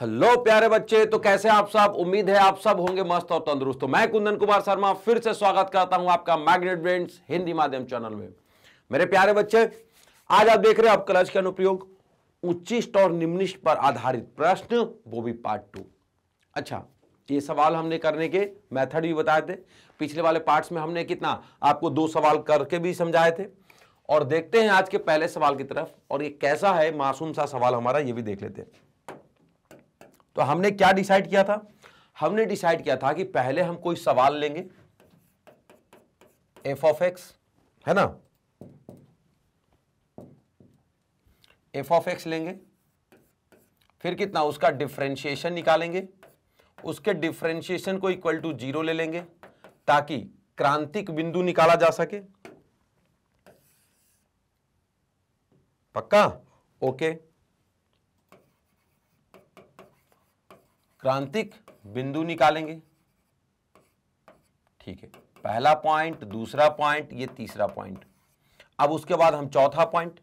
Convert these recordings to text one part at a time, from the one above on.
Hello प्यारे बच्चे तो कैसे आप सब उम्मीद है आप सब होंगे मस्त और तंदुरुस्त तो मैं कुंदन कुमार शर्मा फिर से स्वागत करता हूं आपका मैग्नेट ब्रेंड्स हिंदी माध्यम चैनल में मेरे प्यारे बच्चे आज आप देख रहे हैं आप क्लच के अनुप्रयोग उच्चिष्ट और निम्निष्ट पर आधारित प्रश्न वो भी पार्ट टू अच्छा ये सवाल हमने करने के मैथड भी बताए थे पिछले वाले पार्ट्स में हमने कितना आपको दो सवाल करके भी समझाए थे और देखते हैं आज के पहले सवाल की तरफ और ये कैसा है मासूम सा सवाल हमारा ये भी देख लेते हैं तो हमने क्या डिसाइड किया था हमने डिसाइड किया था कि पहले हम कोई सवाल लेंगे एफ ऑफ एक्स है ना एफ ऑफ एक्स लेंगे फिर कितना उसका डिफ्रेंशिएशन निकालेंगे उसके डिफ्रेंशिएशन को इक्वल टू जीरो ले लेंगे ताकि क्रांतिक बिंदु निकाला जा सके पक्का ओके okay. क्रांतिक बिंदु निकालेंगे ठीक है पहला पॉइंट दूसरा पॉइंट ये तीसरा पॉइंट अब उसके बाद हम चौथा पॉइंट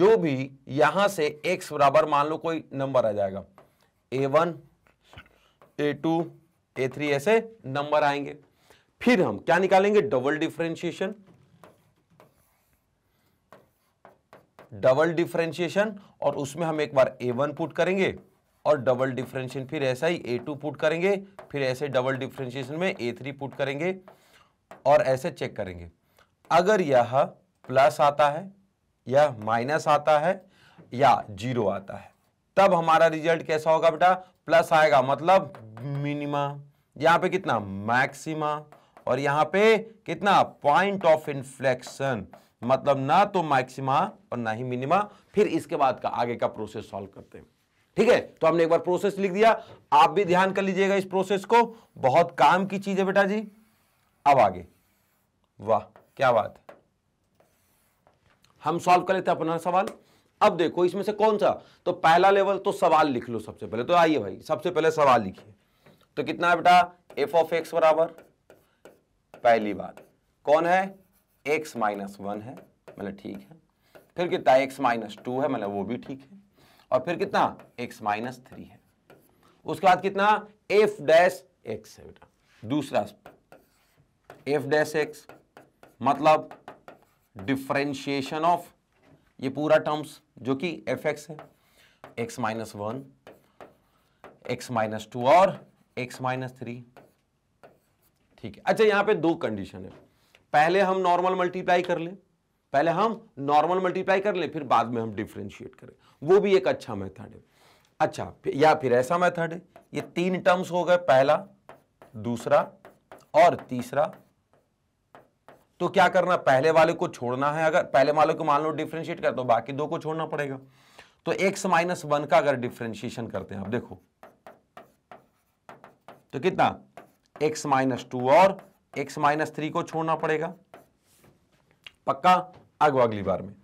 जो भी यहां से x बराबर मान लो कोई नंबर आ जाएगा A one A two A three ऐसे नंबर आएंगे फिर हम क्या निकालेंगे डबल डिफ्रेंशिएशन डबल डिफ्रेंशिएशन और उसमें हम एक बार ए वन पुट करेंगे और डबल डिफ्रेंशियन फिर ऐसा ही ए टू पुट करेंगे फिर ऐसे डबल डिफ्रेंशिएशन में ए थ्री पुट करेंगे और ऐसे चेक करेंगे अगर यह प्लस आता है या माइनस आता है या जीरो आता है तब हमारा रिजल्ट कैसा होगा बेटा प्लस आएगा मतलब मिनिमा यहाँ पे कितना मैक्सिमा और यहां पे कितना पॉइंट ऑफ इन्फ्लेक्शन मतलब ना तो मैक्सिमा और ना ही मिनिमा फिर इसके बाद का आगे का प्रोसेस सॉल्व करते हैं ठीक है तो हमने एक बार प्रोसेस लिख दिया आप भी ध्यान कर लीजिएगा इस प्रोसेस को बहुत काम की चीज है बेटा जी अब आगे वाह क्या बात है हम सॉल्व कर लेते हैं अपना सवाल अब देखो इसमें से कौन सा तो पहला लेवल तो सवाल लिख लो सबसे पहले तो आइए भाई सबसे पहले सवाल लिखिए तो कितना है बेटा एफ ऑफ एक्स बराबर पहली बात कौन है एक्स माइनस वन है मतलब ठीक है फिर कितना एक्स माइनस टू है मतलब वो भी ठीक है और फिर कितना x माइनस थ्री है उसके बाद कितना f डैश एक्स है बेटा दूसरा f डैश एक्स मतलब डिफ्रेंशिएशन ऑफ ये पूरा टर्म्स जो कि एफ एक्स है x minus one x minus two और एक्स माइनस थ्री ठीक है अच्छा यहां पे दो कंडीशन है पहले हम नॉर्मल मल्टीप्लाई कर ले पहले हम नॉर्मल मल्टीप्लाई कर ले फिर बाद में हम डिफ्रेंशिएट करें वो भी एक अच्छा मेथड है अच्छा या फिर ऐसा मेथड है ये तीन टर्म्स हो गए पहला दूसरा और तीसरा तो क्या करना पहले वाले को छोड़ना है अगर पहले वाले को मान लो डिफ्रेंशिएट कर तो बाकी दो को छोड़ना पड़ेगा तो एक्स माइनस वन का अगर डिफ्रेंशिएशन करते हैं आप देखो तो कितना एक्स माइनस टू और एक्स माइनस थ्री को छोड़ना पड़ेगा पक्का अगो अगली बार में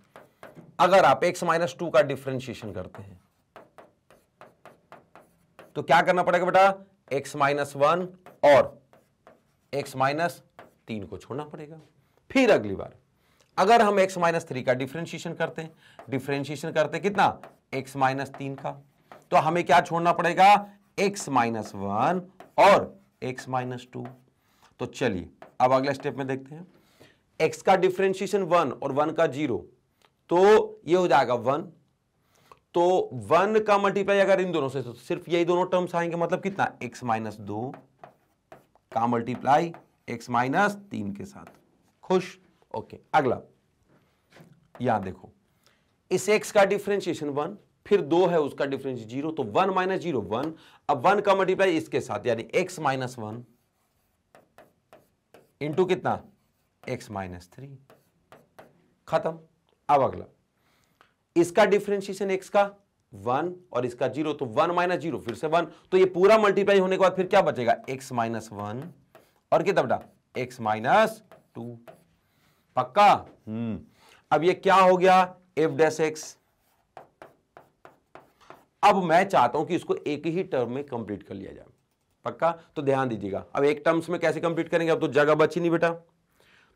अगर आप एक्स माइनस टू का डिफ्रेंशिएशन करते हैं तो क्या करना पड़ेगा बेटा एक्स माइनस वन और एक्स माइनस तीन को छोड़ना पड़ेगा फिर अगली बार अगर हम x माइनस थ्री का डिफ्रेंशिएशन करते हैं डिफ्रेंशिएशन करते हैं कितना x माइनस तीन का तो हमें क्या छोड़ना पड़ेगा x माइनस वन और x माइनस टू तो चलिए अब अगला स्टेप में देखते हैं x का डिफ्रेंशिएशन वन और वन का जीरो तो ये हो जाएगा वन तो वन का मल्टीप्लाई अगर इन दोनों से तो सिर्फ यही दोनों टर्म्स आएंगे मतलब कितना एक्स माइनस दो का मल्टीप्लाई एक्स माइनस तीन के साथ खुश ओके अगला यहां देखो इस एक्स का डिफरेंशिएशन वन फिर दो है उसका डिफरेंस जीरो तो वन माइनस जीरो वन अब वन का मल्टीप्लाई इसके साथ यानी एक्स माइनस वन इंटू कितना एक्स माइनस थ्री खत्म अब अगला इसका डिफ्रेंशिएशन एक्स का वन और इसका जीरो तो वन माइनस जीरो फिर से वन तो ये पूरा मल्टीप्लाई होने के बाद फिर क्या बचेगा एक्स माइनस वन और क्या बेटा एक्स माइनस टू पक्का हम्म। अब ये क्या हो गया एफ डैश एक्स अब मैं चाहता हूं कि इसको एक ही टर्म में कंप्लीट कर लिया जाए पक्का तो ध्यान दीजिएगा अब एक टर्म्स में कैसे कंप्लीट करेंगे अब तो जगह बची नहीं बेटा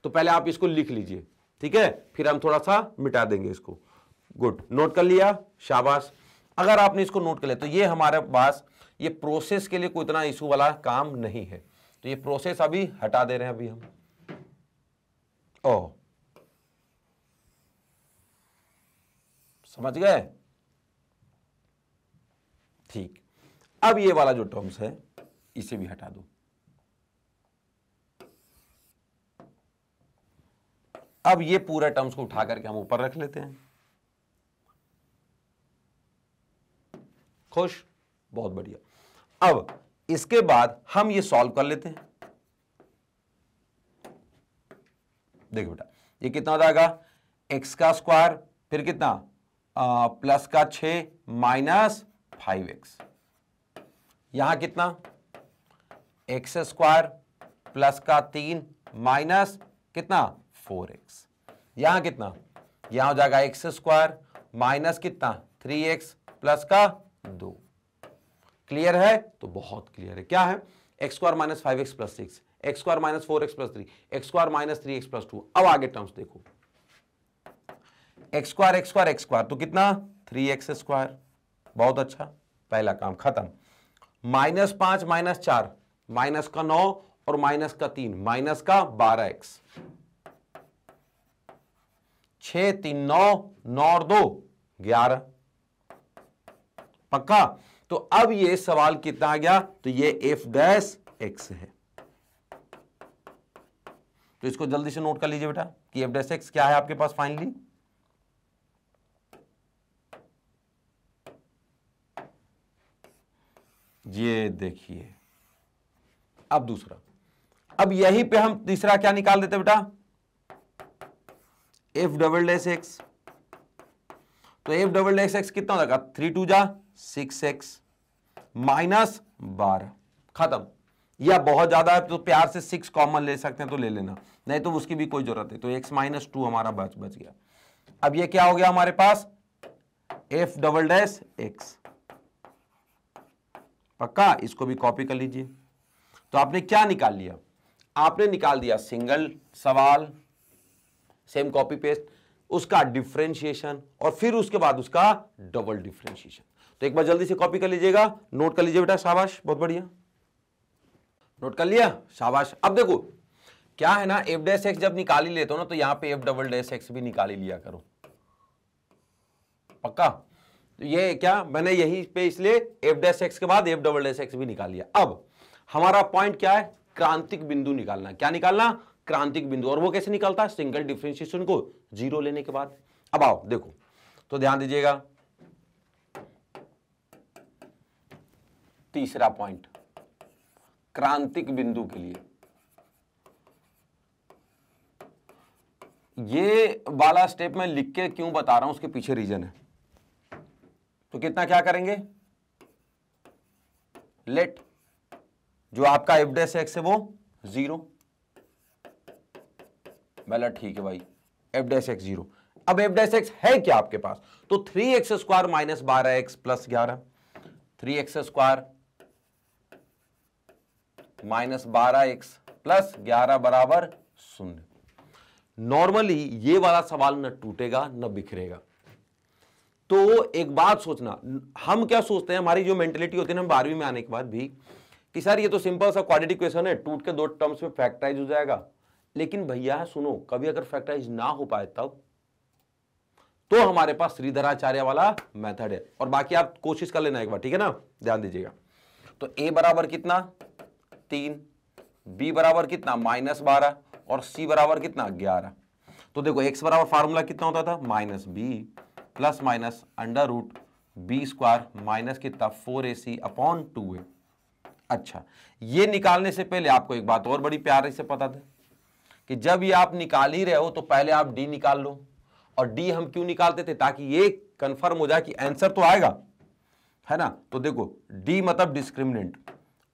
तो पहले आप इसको लिख लीजिए ठीक है फिर हम थोड़ा सा मिटा देंगे इसको गुड नोट कर लिया शाबाश अगर आपने इसको नोट कर लिया तो ये हमारे पास ये प्रोसेस के लिए कोई इतना इशू वाला काम नहीं है तो ये प्रोसेस अभी हटा दे रहे हैं अभी हम ओ समझ गए ठीक अब ये वाला जो टर्म्स है इसे भी हटा दो अब ये पूरा टर्म्स को उठा करके हम ऊपर रख लेते हैं खुश बहुत बढ़िया अब इसके बाद हम ये सॉल्व कर लेते हैं देखिए बेटा ये कितना जाएगा एक्स का स्क्वायर फिर कितना आ, प्लस का छ माइनस फाइव एक्स यहां कितना एक्स स्क्वायर प्लस का तीन माइनस कितना फोर एक्स यहां कितना यहां हो जाएगा एक्स स्क्वायर माइनस कितना थ्री एक्स प्लस का दो क्लियर है तो बहुत क्लियर है क्या है x square minus five x plus six x square minus four x plus three x square minus three x plus two अब आगे टर्म्स देखो x square x square x square तो कितना थ्री एक्स स्क्वायर बहुत अच्छा पहला काम खत्म माइनस पांच माइनस चार माइनस का नौ और माइनस का तीन माइनस का बारह एक्स छ तीन नौ नौ दो ग्यारह पक्का तो अब ये सवाल कितना आ गया तो ये एफ डैश एक्स है तो इसको जल्दी से नोट कर लीजिए बेटा कि एफ डैश एक्स क्या है आपके पास फाइनली ये देखिए अब दूसरा अब यही पे हम तीसरा क्या निकाल देते बेटा एफ डबल डैश एक्स तो एफ डबल डैश एक्स कितना हो थ्री टू जा सिक्स एक्स माइनस बारह खत्म या बहुत ज्यादा है तो प्यार से सिक्स कॉमन ले सकते हैं तो ले लेना नहीं तो उसकी भी कोई जरूरत है तो एक्स माइनस टू हमारा बच बच गया अब ये क्या हो गया हमारे पास एफ डबल डैश एक्स पक्का इसको भी कॉपी कर लीजिए तो आपने क्या निकाल लिया आपने निकाल दिया सिंगल सवाल सेम कॉपी पेस्ट उसका डिफ्रेंशिएशन और फिर उसके बाद उसका डबल डिफ्रेंशिएशन तो एक बार जल्दी से कॉपी कर लीजिएगा नोट कर लीजिए बेटा शाबाश बहुत बढ़िया नोट कर लिया शाबाश अब देखो क्या है ना एफ डैश एक्स जब निकाल ही लेते हो ना तो यहां पे एफ डबल डैश एक्स भी निकाल ही लिया करो पक्का तो ये क्या मैंने यही पे इसलिए एफ डैश एक्स के बाद एफ डबल डैश एक्स भी निकाल लिया अब हमारा पॉइंट क्या है क्रांतिक बिंदु निकालना क्या निकालना क्रांतिक बिंदु और वो कैसे निकलता है सिंगल डिफ्रेंशिएशन को जीरो लेने के बाद अब आओ देखो तो ध्यान दीजिएगा तीसरा पॉइंट क्रांतिक बिंदु के लिए ये वाला स्टेप मैं लिख के क्यों बता रहा हूं उसके पीछे रीजन है तो कितना क्या करेंगे लेट जो आपका एफडेस एक्स है वो जीरो मैला ठीक है भाई एफ डैश एक्स जीरो अब एफ डैश एक्स है क्या आपके पास तो थ्री एक्स स्क्वायर माइनस बारह एक्स प्लस ग्यारह थ्री एक्स स्क्वायर माइनस बारह एक्स प्लस ग्यारह बराबर शून्य नॉर्मली ये वाला सवाल न टूटेगा न बिखरेगा तो एक बात सोचना हम क्या सोचते हैं हमारी जो मेंटेलिटी होती है ना बारहवीं में आने के बाद भी कि सर ये तो सिंपल सा क्वाड्रेटिक इक्वेशन है टूट के दो टर्म्स में फैक्टराइज हो जाएगा लेकिन भैया सुनो कभी अगर फैक्टराइज ना हो पाए तब तो हमारे पास श्रीधराचार्य वाला मेथड है और बाकी आप कोशिश कर लेना एक बार ठीक है ना ध्यान दीजिएगा तो ए बराबर कितना तीन बी बराबर कितना माइनस बारह और सी बराबर कितना ग्यारह तो देखो एक्स बराबर फार्मूला कितना होता था minus b plus minus under root b square minus कितना four a c upon two a अच्छा ये निकालने से पहले आपको एक बात और बड़ी प्यारे से पता था कि जब ये आप निकाल ही रहे हो तो पहले आप डी निकाल लो और डी हम क्यों निकालते थे ताकि ये कंफर्म हो जाए कि आंसर तो आएगा है ना तो देखो डी मतलब डिस्क्रिमिनेंट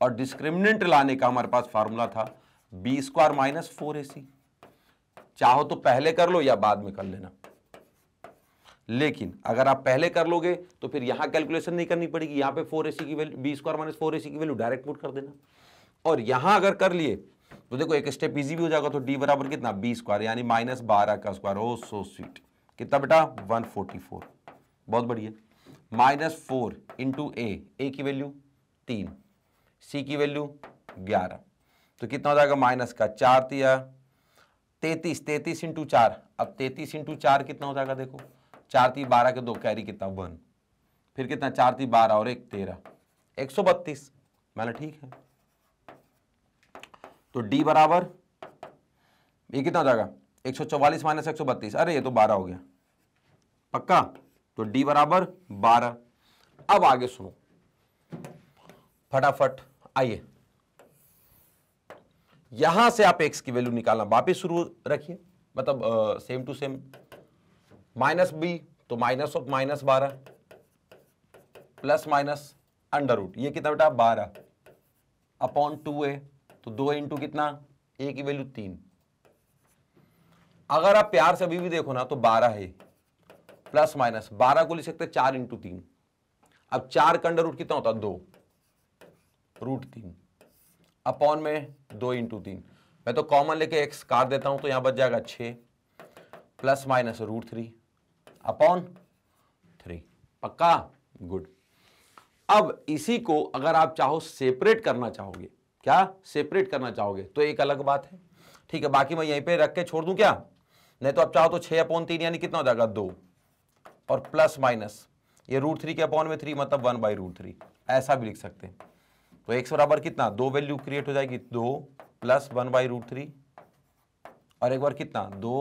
और डिस्क्रिमिनेंट लाने का हमारे पास फार्मूला था b square minus four a c चाहो तो पहले कर लो या बाद में कर लेना लेकिन अगर आप पहले कर लोगे तो फिर यहां कैलकुलेशन नहीं करनी पड़ेगी यहां पे फोर ए सी की value b square minus four a c की वैल्यू डायरेक्ट पुट कर देना और यहां अगर कर लिए तो देखो एक स्टेप इजी भी हो जाएगा तो डी बराबर कितना बी स्क्वायर यानी माइनस बारह का स्क्वायर ओ सो स्वीट कितना बेटा 144 बहुत बढ़िया minus four into a a की वैल्यू तीन सी की वैल्यू ग्यारह तो कितना हो जाएगा माइनस का चार दिया तैतीस तैतीस इंटू चार अब तैतीस इंटू चार कितना हो जाएगा देखो चार ती बारह के दो कैरी कितना वन फिर कितना चार ती बारह और एक तेरह एक सौ बत्तीस मैंने ठीक है तो डी बराबर ये कितना हो जाएगा एक सौ चौवालीस माइनस एक सौ बत्तीस अरे ये तो बारह हो गया पक्का तो डी बराबर बारह अब आगे सुनो फटाफट आइए यहां से आप एक्स की वैल्यू निकालना वापिस शुरू रखिए मतलब आ, same to same minus b तो माइनस ऑफ माइनस बारह प्लस माइनस अंडर रूट ये कितना बेटा बारह अपॉन टू ए तो दो इंटू कितना ए की वैल्यू तीन अगर आप प्यार से अभी भी देखो ना तो बारह है प्लस माइनस बारह को ले सकते हैं चार इंटू तीन अब चार का अंडर रूट कितना होता है दो रूट तीन अपॉन में दो इंटू तीन मैं तो कॉमन लेके एक्स काट देता हूं तो यहां बच जाएगा छ plus minus root three upon three पक्का गुड अब इसी को अगर आप चाहो सेपरेट करना चाहोगे क्या सेपरेट करना चाहोगे तो एक अलग बात है ठीक है बाकी मैं यहीं पे रख के छोड़ दूं क्या नहीं तो आप चाहो तो छह अपॉन तीन यानी कितना हो जाएगा दो और प्लस माइनस ये रूट थ्री के अपॉन में थ्री मतलब वन बाई रूट थ्री ऐसा भी लिख सकते हैं तो एक्स बराबर कितना दो वैल्यू क्रिएट हो जाएगी दो plus one by root three और एक बार कितना दो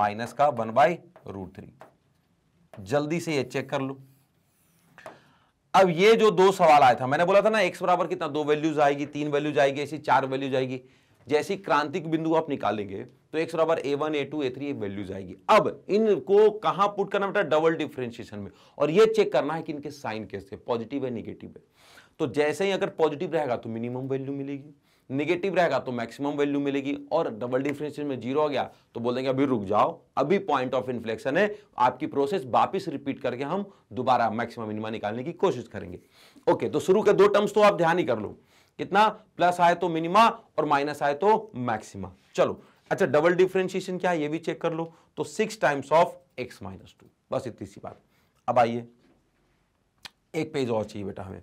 माइनस का वन बाई रूट थ्री जल्दी से ये चेक कर लो अब ये जो दो सवाल आया था मैंने बोला था ना एक्स बराबर कितना दो वैल्यूज आएगी तीन वैल्यूज आएगी ऐसी चार वैल्यूज आएगी जैसी क्रांतिक बिंदु आप निकालेंगे तो एक्स बराबर A one A two A three values आएगी अब इनको कहां पुट करना बेटा डबल डिफ्रेंशिएशन में और ये चेक करना है कि इनके साइन कैसे पॉजिटिव है निगेटिव है तो जैसे ही अगर पॉजिटिव रहेगा तो मिनिमम वैल्यू मिलेगी नेगेटिव रहेगा तो मैक्सिमम वैल्यू मिलेगी और डबल डिफरेंशियल में जीरो हो गया तो बोल देंगे अभी रुक जाओ अभी पॉइंट ऑफ इन्फ्लेक्शन है आपकी प्रोसेस वापस रिपीट करके हम दोबारा मैक्सिमम मिनिमा निकालने की कोशिश करेंगे ओके तो शुरू के दो टर्म्स तो आप ध्यान ही कर लो कितना प्लस आए तो मिनिमा और माइनस आए तो मैक्सिमा चलो अच्छा डबल डिफ्रेंशिएशन क्या है ये भी चेक कर लो तो six times of x minus two बस इतनी सी बात अब आइए एक पेज और चाहिए बेटा हमें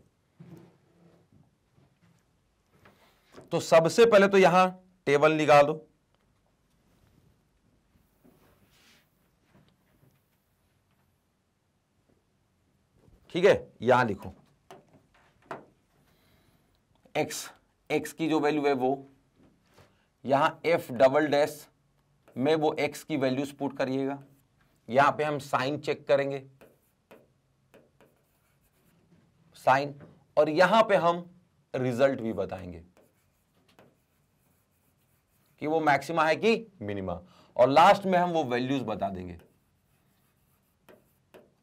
तो सबसे पहले तो यहां टेबल निकाल दो ठीक है यहां लिखो एक्स एक्स की जो वैल्यू है वो यहां एफ डबल डैश में वो एक्स की वैल्यू स्पूट करिएगा यहां पे हम साइन चेक करेंगे साइन और यहां पे हम रिजल्ट भी बताएंगे कि वो मैक्सिमा है कि मिनिमा और लास्ट में हम वो वैल्यूज बता देंगे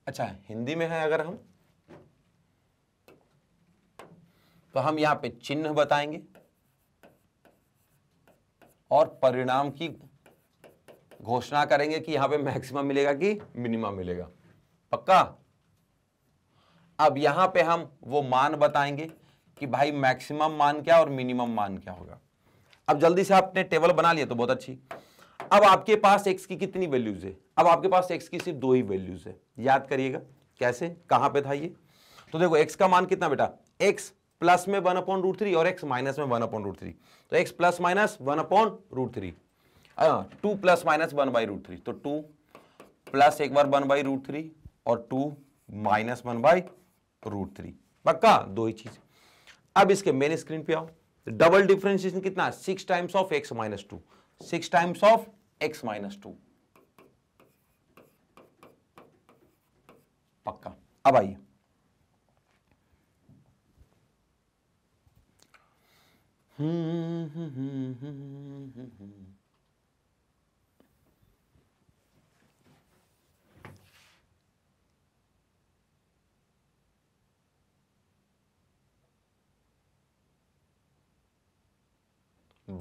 अच्छा हिंदी में है अगर हम तो हम यहां पे चिन्ह बताएंगे और परिणाम की घोषणा करेंगे कि यहां पे मैक्सिमम मिलेगा कि मिनिमम मिलेगा पक्का अब यहां पे हम वो मान बताएंगे कि भाई मैक्सिमम मान क्या और मिनिमम मान क्या होगा अब जल्दी से आपने टेबल बना लिया तो बहुत अच्छी अब आपके पास एक्स की कितनी वैल्यूज है अब आपके पास एक्स की सिर्फ दो ही वैल्यूज है याद करिएगा कैसे कहां पे था ये तो देखो एक्स का मान कितना बेटा एक्स प्लस में वन अपॉन रूट थ्री और एक्स माइनस में वन अपॉन रूट थ्री तो x plus minus one upon root three two plus minus one by root three तो टू प्लस एक बार वन बाई रूट थ्री और two minus one by root three पक्का दो ही चीज अब इसके मेन स्क्रीन पे आओ डबल तो डिफरेंशिएशन कितना six times of x minus two six times of x minus two पक्का अब आइए हम्म हम्म हम्म हम्म हम्म, हम्म, हम्म, हम्म।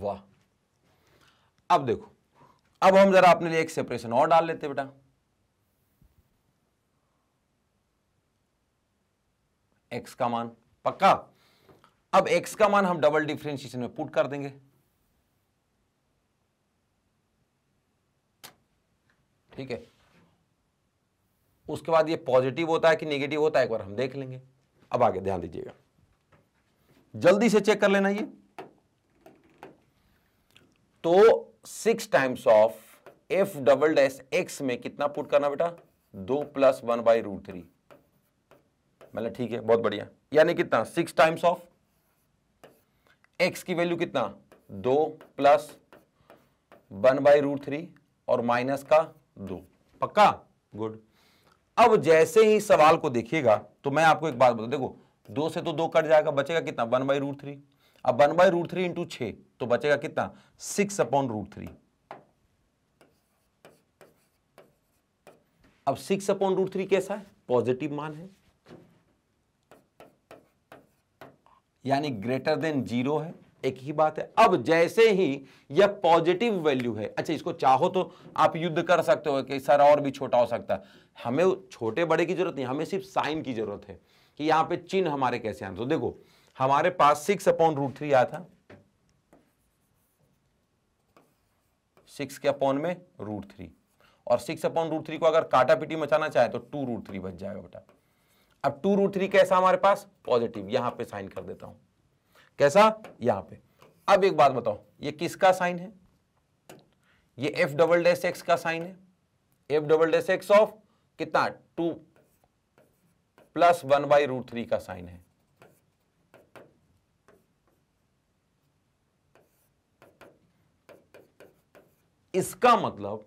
वाह अब देखो अब हम जरा अपने लिए एक सेपरेशन और डाल लेते बेटा एक्स का मान पक्का अब एक्स का मान हम डबल डिफ्रेंशिएशन में पुट कर देंगे ठीक है उसके बाद ये पॉजिटिव होता है कि नेगेटिव होता है एक बार हम देख लेंगे अब आगे ध्यान दीजिएगा जल्दी से चेक कर लेना ये तो six times of f double dash x में कितना पुट करना बेटा दो plus one by root three मतलब ठीक है बहुत बढ़िया यानी कितना सिक्स टाइम्स ऑफ एक्स की वैल्यू कितना दो plus one by root three और माइनस का दो पक्का गुड अब जैसे ही सवाल को देखिएगा तो मैं आपको एक बात बता देखो दो से तो दो कट जाएगा बचेगा कितना वन बाई रूट थ्री अब one by root three into छ तो बचेगा कितना सिक्स अपॉन रूट थ्री अब सिक्स अपॉन रूट थ्री कैसा है पॉजिटिव मान है यानी ग्रेटर देन जीरो है एक ही बात है अब जैसे ही यह पॉजिटिव वैल्यू है अच्छा इसको चाहो तो आप युद्ध कर सकते हो कि सर और भी छोटा हो सकता है हमें छोटे बड़े की जरूरत नहीं हमें सिर्फ साइन की जरूरत है कि यहां पे चिन्ह हमारे कैसे आने तो देखो हमारे पास सिक्स अपॉन रूट थ्री आया था सिक्स के अपॉन में रूट थ्री और सिक्स अपॉन रूट थ्री को अगर काटा पिटी मचाना चाहे तो टू रूट थ्री बच जाएगा बेटा अब टू रूट थ्री कैसा हमारे पास पॉजिटिव यहां पे साइन कर देता हूं कैसा यहां पे अब एक बात बताओ ये किसका साइन है ये एफ डबल डैश एक्स का साइन है f double dash x of कितना two plus one by root three का साइन है इसका मतलब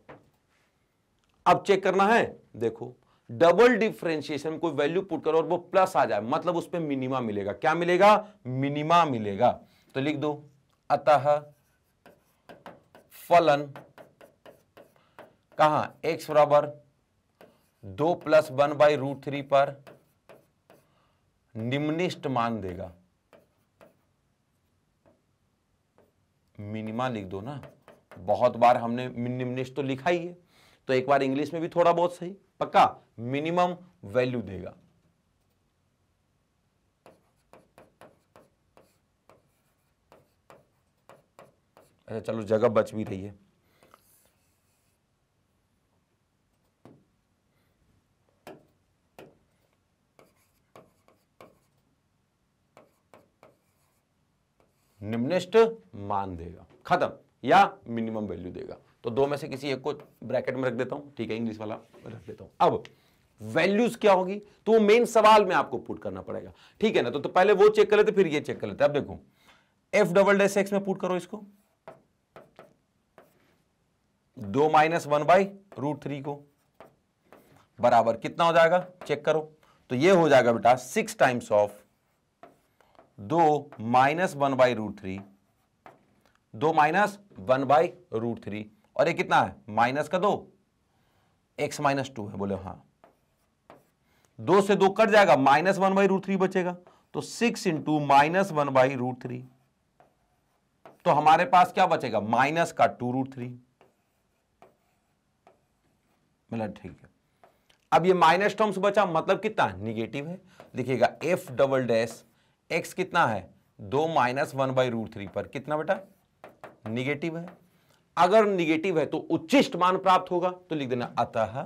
अब चेक करना है देखो डबल डिफ्रेंशिएशन कोई वैल्यू पुट करो और वो प्लस आ जाए मतलब उस पर मिनिमा मिलेगा क्या मिलेगा मिनिमा मिलेगा तो लिख दो अतः फलन कहा x बराबर दो plus one by root three पर निम्निष्ट मान देगा मिनिमा लिख दो ना बहुत बार हमने निम्नेश तो लिखा ही है तो एक बार इंग्लिश में भी थोड़ा बहुत सही पक्का मिनिमम वैल्यू देगा अच्छा चलो जगह बच भी रही है निम्निष्ट मान देगा खत्म या मिनिमम वैल्यू देगा तो दो में से किसी एक को ब्रैकेट में रख देता हूं ठीक है इंग्लिश वाला रख देता हूं अब वैल्यूज क्या होगी तो वो मेन सवाल में आपको पुट करना पड़ेगा ठीक है ना तो, तो पहले वो चेक कर लेते फिर ये चेक कर लेते अब देखो एफ डबल डे में पुट करो इसको दो minus one by root three को बराबर कितना हो जाएगा चेक करो तो ये हो जाएगा बेटा सिक्स टाइम्स ऑफ दो minus one by root three दो minus one by root three और ये कितना है माइनस का दो एक्स माइनस टू है बोले हाँ दो से दो कट जाएगा minus one by root three बचेगा तो six into minus one by root three तो हमारे पास क्या बचेगा माइनस का टू रूट थ्री मतलब ठीक है अब ये माइनस टर्म्स बचा मतलब कितना निगेटिव है देखिएगा एफ डबल डैश एक्स कितना है दो minus one by root three पर कितना बेटा निगेटिव है अगर निगेटिव है तो उच्चिष्ट मान प्राप्त होगा तो लिख देना अतः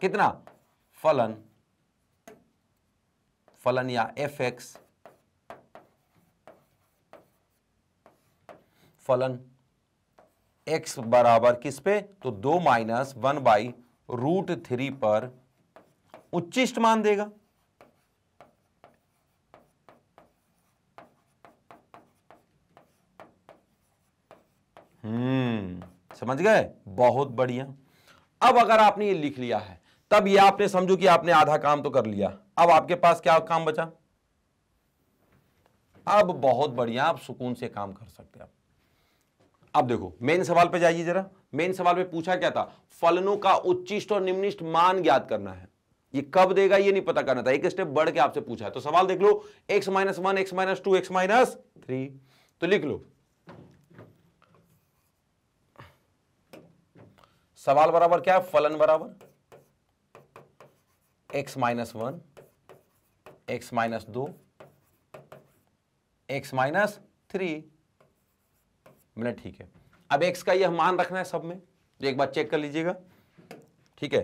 कितना फलन फलन या एफ एक्स फलन x बराबर किस पे तो दो minus one by root three पर उच्चिष्ट मान देगा हम्म समझ गए बहुत बढ़िया अब अगर आपने ये लिख लिया है तब ये आपने समझो कि आपने आधा काम तो कर लिया अब आपके पास क्या काम बचा अब बहुत बढ़िया आप सुकून से काम कर सकते हैं अब देखो मेन सवाल पे जाइए जरा मेन सवाल पे पूछा क्या था फलनों का उच्चिष्ट और निम्निष्ट मान ज्ञात करना है ये कब देगा ये नहीं पता करना था एक स्टेप बढ़ के आपसे पूछा है तो सवाल देख लो x minus one x minus two x minus three तो लिख लो सवाल बराबर क्या है फलन बराबर x minus one x minus दो एक्स माइनस थ्री मैंने ठीक है अब एक्स का यह मान रखना है सब में जो एक बार चेक कर लीजिएगा ठीक है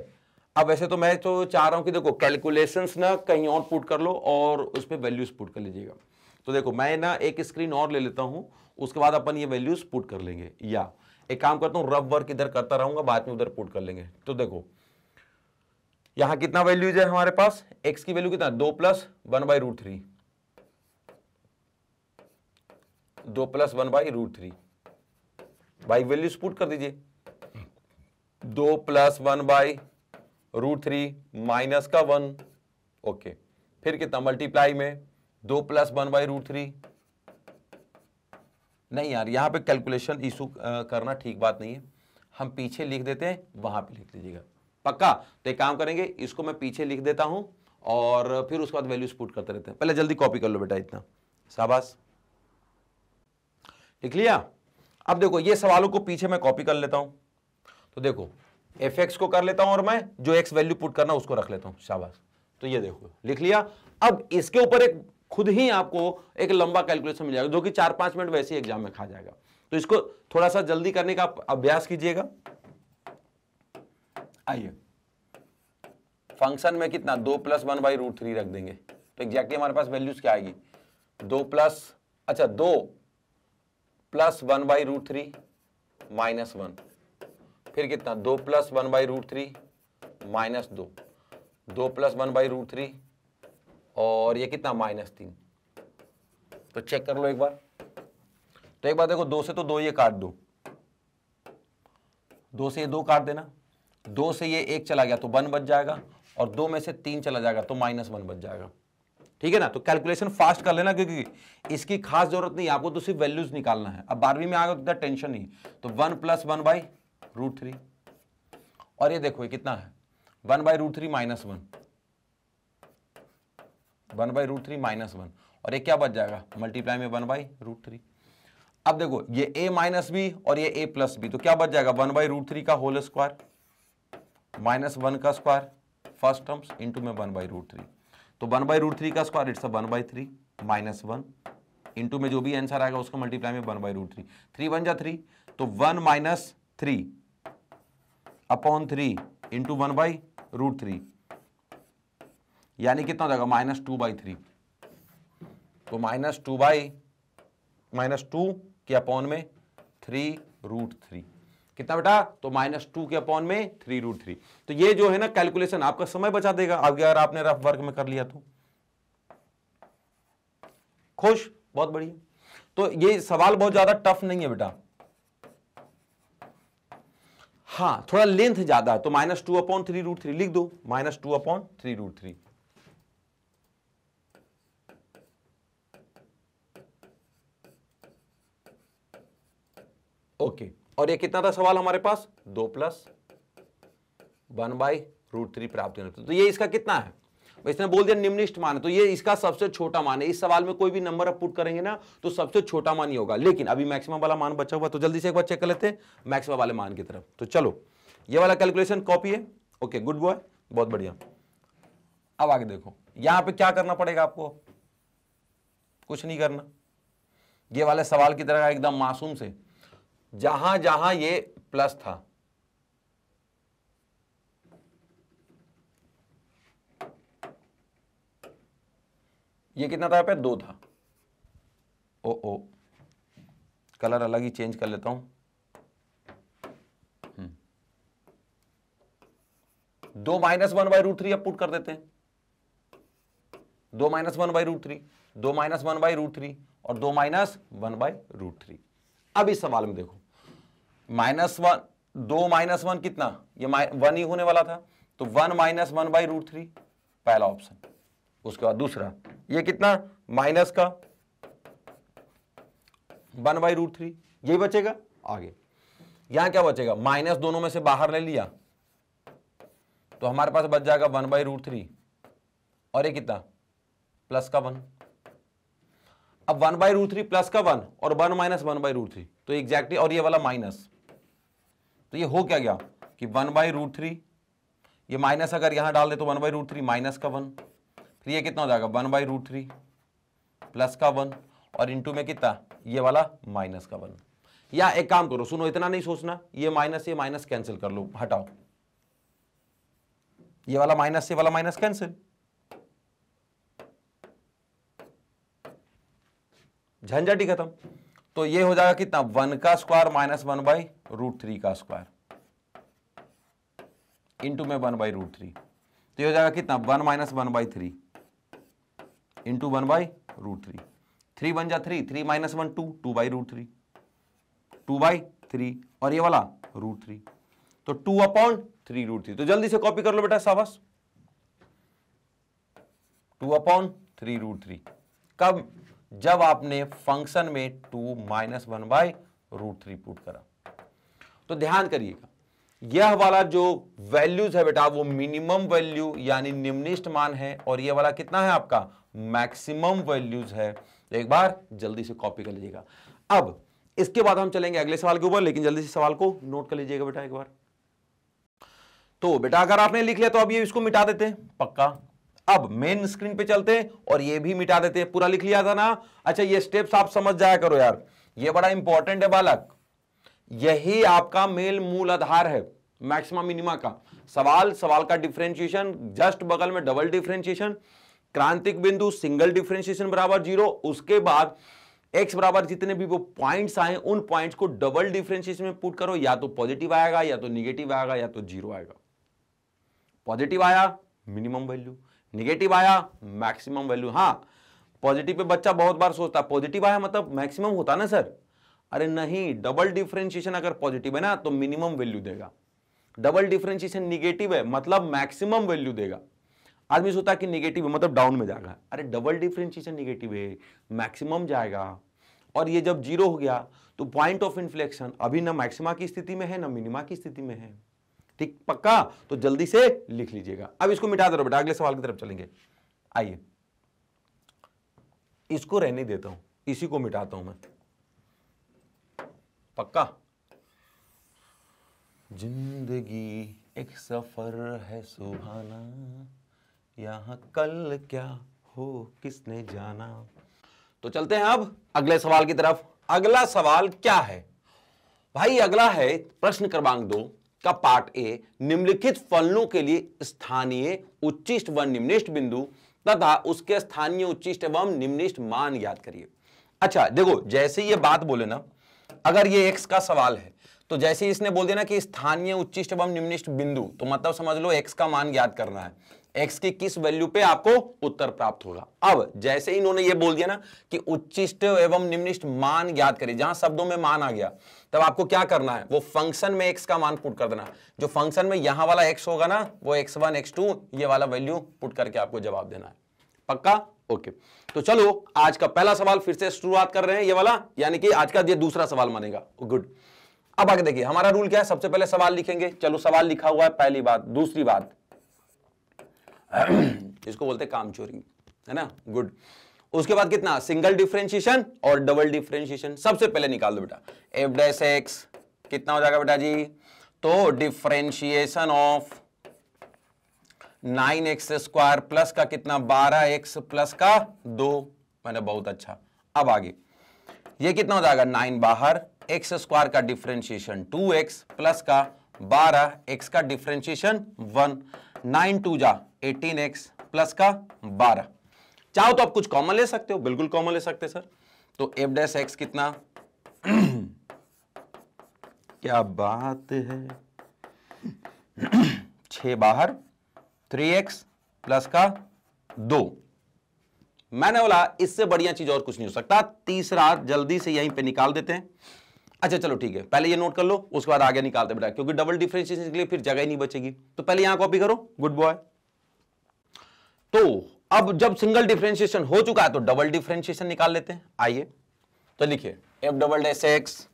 अब वैसे तो मैं तो चाह रहा हूं कि देखो कैलकुलेशंस ना कहीं और पुट कर लो और उस पर वैल्यूज पुट कर लीजिएगा तो देखो मैं ना एक स्क्रीन और ले लेता हूं उसके बाद अपन ये वैल्यूज पुट कर लेंगे या एक काम करता हूं रफ वर्क इधर करता रहूंगा बाद में उधर पुट कर लेंगे तो देखो यहां कितना वैल्यूज है हमारे पास एक्स की वैल्यू कितना दो plus one by root three दो plus one by root three by value put कर दीजिए दो plus one by root three minus का वन ओके फिर कितना मल्टीप्लाई में दो plus one by root three नहीं यार यहाँ पे कैलकुलेशन इशू करना ठीक बात नहीं है हम पीछे लिख देते हैं वहाँ पे लिख लीजिएगा पक्का तो एक काम करेंगे इसको मैं पीछे लिख देता हूँ और फिर उसके बाद वैल्यू स्पूट करते रहते हैं पहले जल्दी कॉपी कर लो बेटा इतना शाबाश लिख लिया अब देखो ये सवालों को पीछे मैं कॉपी कर लेता हूँ तो देखो एफ एक्स को कर लेता हूँ और मैं जो एक्स वैल्यू पुट करना उसको रख लेता हूँ शाबाश तो ये देखो लिख लिया अब इसके ऊपर एक खुद ही आपको एक लंबा कैलकुलेशन मिल जाएगा जो कि चार पांच मिनट वैसे एग्जाम में खा जाएगा तो इसको थोड़ा सा जल्दी करने का अभ्यास कीजिएगा आइए फंक्शन में कितना दो plus one by root three रख देंगे तो एग्जैक्टली हमारे पास वैल्यूज क्या आएगी दो प्लस अच्छा दो plus one by root three minus one फिर कितना दो plus one by root three minus दो दो plus one by root three और ये कितना माइनस तीन तो चेक कर लो एक बार तो एक बार देखो दो से तो दो ये काट दो दो से ये दो काट देना दो से ये एक चला गया तो वन बच जाएगा और दो में से तीन चला जाएगा तो माइनस वन बच जाएगा ठीक है ना तो कैलकुलेशन फास्ट कर लेना क्योंकि इसकी खास जरूरत नहीं आपको तो सिर्फ वैल्यूज निकालना है अब बारहवीं में आएगा तो इतना टेंशन नहीं तो one plus one by root three और ये देखो ये कितना है one by root three minus one one by root three minus one और ये क्या बच जाएगा मल्टीप्लाई में वन बाई रूट थ्री अब देखो ये a माइनस बी और ये a प्लस बी तो क्या बच जाएगा वन बाई रूट थ्री का होल स्क्वायर माइनस वन का स्क्वायर फर्स्ट टर्म्स इंटू में वन बाई रूट थ्री तो वन बाई रूट थ्री का square it's one by three minus one into में जो भी आंसर आएगा उसका मल्टीप्लाई में one by root three three one जा थ्री तो one minus three upon three into one by root three यानी कितना हो जाएगा माइनस टू बाई थ्री तो minus two by minus two के अपॉन में थ्री रूट थ्री कितना बेटा तो माइनस टू के अपॉन में थ्री रूट थ्री तो ये जो है ना कैलकुलेशन आपका समय बचा देगा अब अगर आपने रफ वर्क में कर लिया तो खुश बहुत बढ़िया तो ये सवाल बहुत ज्यादा टफ नहीं है बेटा हाँ थोड़ा लेंथ ज्यादा है तो minus two upon three root three लिख दो minus two upon three root three okay और ये कितना था सवाल हमारे पास दो plus one by root three प्राप्त तो ये इसका कितना है इसने बोल दिया निम्निष्ट मान तो ये इसका सबसे छोटा मान है इस सवाल में कोई भी नंबर आप पुट करेंगे ना तो सबसे छोटा मान ही होगा लेकिन अभी मैक्सिमम वाला मान बचा हुआ तो जल्दी से एक बार चेक कर लेते हैं मैक्सिमम वाले मान की तरफ तो चलो ये वाला कैलकुलेशन कॉपी है ओके गुड बॉय बहुत बढ़िया अब आगे देखो यहां पर क्या करना पड़ेगा आपको कुछ नहीं करना ये वाले सवाल की तरह एकदम मासूम से जहां जहां ये प्लस था ये कितना था पे दो था ओ ओ कलर अलग ही चेंज कर लेता हूं हम्म। दो minus one by root three अब पुट कर देते हैं दो minus one by root three दो minus one by root three और दो minus one by root three अब इस सवाल में देखो माइनस वन दो माइनस वन कितना ये वन ही होने वाला था तो one minus one by root three पहला ऑप्शन उसके बाद दूसरा ये कितना माइनस का वन बाई रूट थ्री यही बचेगा आगे यहां क्या बचेगा माइनस दोनों में से बाहर ले लिया तो हमारे पास बच जाएगा वन बाई रूट थ्री और ये कितना प्लस का वन अब one by root three plus का वन और one minus one by root three तो एग्जैक्टली और ये वाला माइनस तो ये हो क्या गया कि वन बाई रूट थ्री ये माइनस अगर यहां डाल दे तो one by root three minus का वन फिर ये कितना हो जाएगा one by root three plus का वन और इंटू में कितना ये वाला माइनस का वन या एक काम करो सुनो इतना नहीं सोचना ये माइनस ये माइनस कैंसिल कर लो हटाओ ये वाला माइनस ये वाला माइनस कैंसिल झंझट ही खत्म तो ये हो जाएगा कितना वन का square minus one by root three का स्क्वायर इंटू में वन बाई रूट थ्री तो यह हो जाएगा कितना one minus one by three into one by root three three one जा three three minus one two two by root three two by three और ये वाला रूट थ्री तो two upon three root three तो जल्दी से copy कर लो बेटा सावस two upon three root three कब जब आपने फंक्शन में two minus one by root three put करा तो ध्यान करिएगा यह वाला जो वैल्यूज है बेटा वो मिनिमम वैल्यू यानी निम्निष्ट मान है और यह वाला कितना है आपका मैक्सिमम वैल्यूज है एक बार जल्दी से कॉपी कर लीजिएगा अब इसके बाद हम चलेंगे अगले सवाल के ऊपर लेकिन जल्दी से सवाल को नोट कर लीजिएगा बेटा एक बार तो बेटा अगर आपने लिख लिया तो अब ये इसको मिटा देते हैं पक्का अब मेन स्क्रीन पे चलते हैं और ये भी मिटा देते हैं पूरा लिख लिया था ना अच्छा ये स्टेप्स आप समझ जाया करो यार ये बड़ा इंपॉर्टेंट है बालक यही आपका मेल मूल आधार है मैक्सिमा मिनिमा का सवाल सवाल का डिफ्रेंशिएशन जस्ट बगल में डबल डिफ्रेंशिएशन क्रांतिक बिंदु सिंगल डिफ्रेंशिएशन बराबर जीरो उसके बाद एक्स बराबर जितने भी वो पॉइंट्स आए उन पॉइंट्स को डबल डिफ्रेंशिएशन में पुट करो या तो पॉजिटिव आएगा या तो निगेटिव आएगा या तो जीरो आएगा पॉजिटिव आया मिनिमम वैल्यू निगेटिव आया मैक्सिमम वैल्यू हाँ पॉजिटिव पे बच्चा बहुत बार सोचता है पॉजिटिव आया मतलब मैक्सिमम होता ना सर अरे नहीं डबल डिफरेंशिएशन अगर पॉजिटिव है ना तो मिनिमम वैल्यू देगा डबल डिफरेंशिएशन निगेटिव है मतलब मैक्सिमम वैल्यू देगा आदमी सोचता है कि निगेटिव है मतलब डाउन में जाएगा अरे डबल डिफरेंशिएशन निगेटिव है मैक्सिमम जाएगा और ये जब जीरो हो गया तो पॉइंट ऑफ इन्फ्लेक्शन अभी ना मैक्सिमा की स्थिति में है ना मिनिमा की स्थिति में है ठीक पक्का तो जल्दी से लिख लीजिएगा अब इसको मिटा दे रहा बेटा अगले सवाल की तरफ चलेंगे आइए इसको रहने देता हूं इसी को मिटाता हूं मैं पक्का जिंदगी एक सफर है सुहाना यहां कल क्या हो किसने जाना तो चलते हैं अब अगले सवाल की तरफ अगला सवाल क्या है भाई अगला है प्रश्न क्रमांक दो का पार्ट ए निम्नलिखित फलनों के लिए स्थानीय उच्चिष्ट व निम्निष्ट बिंदु तथा उसके स्थानीय उच्चिष्ट एवं निम्निष्ट मान याद करिए अच्छा देखो जैसे ये बात बोले ना अगर ये एक्स का सवाल है तो जैसे इसने बोल दिया ना कि स्थानीय उच्चिष्ट एवं निम्निष्ट बिंदु तो मतलब समझ लो एक्स का मान ज्ञात करना है एक्स की किस वैल्यू पे आपको उत्तर प्राप्त होगा अब जैसे इन्होंने ये बोल दिया ना कि उच्चिष्ट एवं निम्निष्ट मान ज्ञात करें जहां शब्दों में मान आ गया तब आपको क्या करना है वो फंक्शन में एक्स का मान पुट कर देना जो फंक्शन में यहां वाला एक्स होगा ना वो एक्स वन एक्स टू ये वाला वैल्यू पुट करके आपको जवाब देना है पक्का ओके तो चलो आज का पहला सवाल फिर से शुरुआत कर रहे हैं ये वाला यानी कि आज का ये दूसरा सवाल मानेगा गुड अब आगे देखिए हमारा रूल क्या है सबसे पहले सवाल लिखेंगे चलो सवाल लिखा हुआ है पहली बात दूसरी बात इसको बोलते हैं काम चोरी है ना गुड उसके बाद कितना सिंगल डिफ्रेंशिएशन और डबल डिफ्रेंशिएशन सबसे पहले निकाल दो बेटा एफ डैश एक्स कितना हो जाएगा बेटा जी तो differentiation of nine x square plus का कितना बारह एक्स प्लस का दो मैंने बहुत अच्छा अब आगे ये कितना हो जाएगा नाइन बाहर एक्स स्क्वायर का डिफ्रेंशिएशन टू एक्स प्लस का बारह एक्स का डिफ्रेंशिएशन वन नाइन टू जा एटीन एक्स प्लस का बारह चाहो तो आप कुछ कॉमन ले सकते हो बिल्कुल कॉमन ले सकते सर तो एफ डैश एक्स कितना क्या बात है छ बाहर थ्री एक्स प्लस का दो मैंने बोला इससे बढ़िया चीज और कुछ नहीं हो सकता तीसरा जल्दी से यहीं पे निकाल देते हैं अच्छा चलो ठीक है पहले ये नोट कर लो उसके बाद आगे निकालते बेटा क्योंकि डबल डिफ्रेंशिएशन के लिए फिर जगह ही नहीं बचेगी तो पहले यहां कॉपी करो गुड बॉय तो अब जब सिंगल डिफ्रेंशिएशन हो चुका है तो डबल डिफ्रेंशिएशन निकाल लेते हैं आइए तो लिखिए एफ डबल डैश एक्स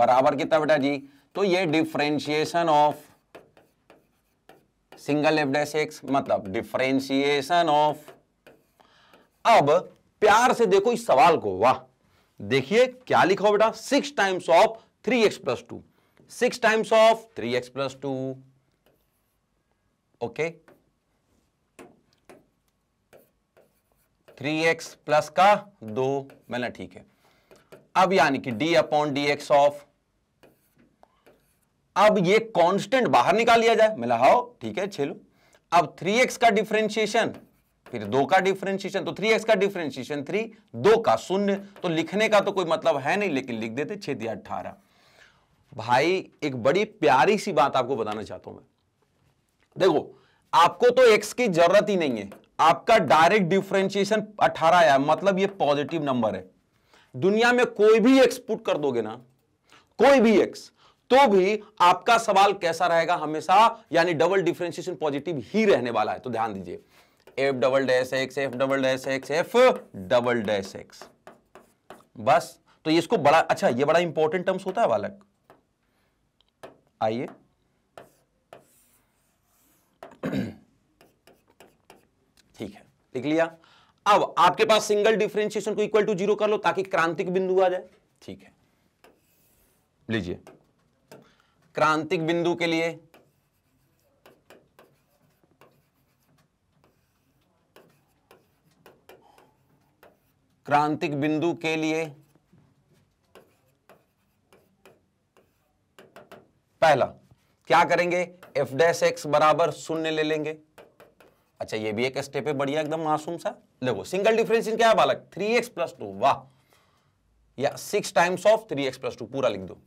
बराबर कितना बेटा जी तो ये differentiation of single f dash x मतलब डिफ्रेंशिएशन ऑफ अब प्यार से देखो इस सवाल को वाह देखिए क्या लिखा हो बेटा six times of three x plus two six times of three x plus two okay three x plus का दो मैंने ठीक है अब यानी कि d upon d x of अब ये कांस्टेंट बाहर निकाल लिया जाए मिला हाओ ठीक है छेलो अब थ्री एक्स का डिफ्रेंशिएशन फिर दो का डिफरेंशिएशन तो थ्री एक्स का डिफरेंशिएशन थ्री दो का शून्य तो लिखने का तो कोई मतलब है नहीं लेकिन लिख देते छः दिया अट्ठारह भाई एक बड़ी प्यारी सी बात आपको बताना चाहता हूं मैं देखो आपको तो एक्स की जरूरत ही नहीं है आपका डायरेक्ट डिफरेंशिएशन अठारह आया मतलब ये पॉजिटिव नंबर है दुनिया में कोई भी एक्स पुट कर दोगे ना कोई भी एक्स तो भी आपका सवाल कैसा रहेगा हमेशा यानी डबल डिफरेंशिएशन पॉजिटिव ही रहने वाला है तो ध्यान दीजिए f double dash x f double dash x f double dash x बस तो इसको बड़ा अच्छा ये बड़ा इंपॉर्टेंट टर्म्स होता है बालक आइए ठीक है लिख लिया अब आपके पास सिंगल डिफ्रेंशिएशन को इक्वल टू जीरो कर लो ताकि क्रांतिक बिंदु आ जाए ठीक है लीजिए क्रांतिक बिंदु के लिए क्रांतिक बिंदु के लिए पहला क्या करेंगे एफ डैश एक्स बराबर शून्य ले लेंगे अच्छा ये भी एक स्टेप है बढ़िया एकदम मासूम सा देखो सिंगल डिफरेंस इन क्या है बालक थ्री एक्स प्लस टू वाह या six times of three x plus two पूरा लिख दो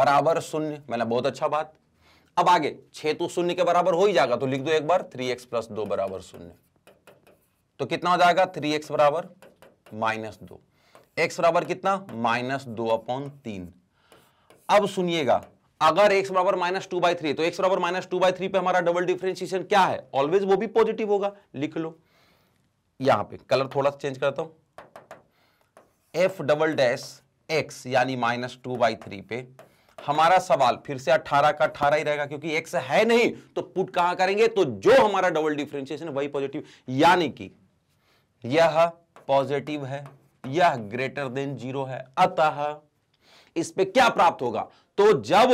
बराबर शून्य मैंने बहुत अच्छा बात अब आगे छह तो शून्य के बराबर हो ही जाएगा तो लिख दो एक बार थ्री एक्स प्लस दो बराबर शून्य तो कितना हो जाएगा थ्री एक्स बराबर माइनस दो एक्स बराबर कितना माइनस दो अपॉन तीन अब सुनिएगा अगर एक्स बराबर माइनस टू बाई थ्री तो एक्स बराबर माइनस टू बाई थ्री पे हमारा डबल डिफ्रेंशिएशन क्या है ऑलवेज वो भी पॉजिटिव होगा लिख लो यहां पे कलर थोड़ा सा चेंज करता हूं एफ डबल डैश एक्स यानी माइनस टू बाई थ्री पे हमारा सवाल फिर से 18 का 18 ही रहेगा क्योंकि x है नहीं तो पुट कहां करेंगे तो जो हमारा डबल डिफ्रेंशिएशन वही पॉजिटिव यानी कि यह पॉजिटिव है यह ग्रेटर देन जीरो है अतः इस पे क्या प्राप्त होगा तो जब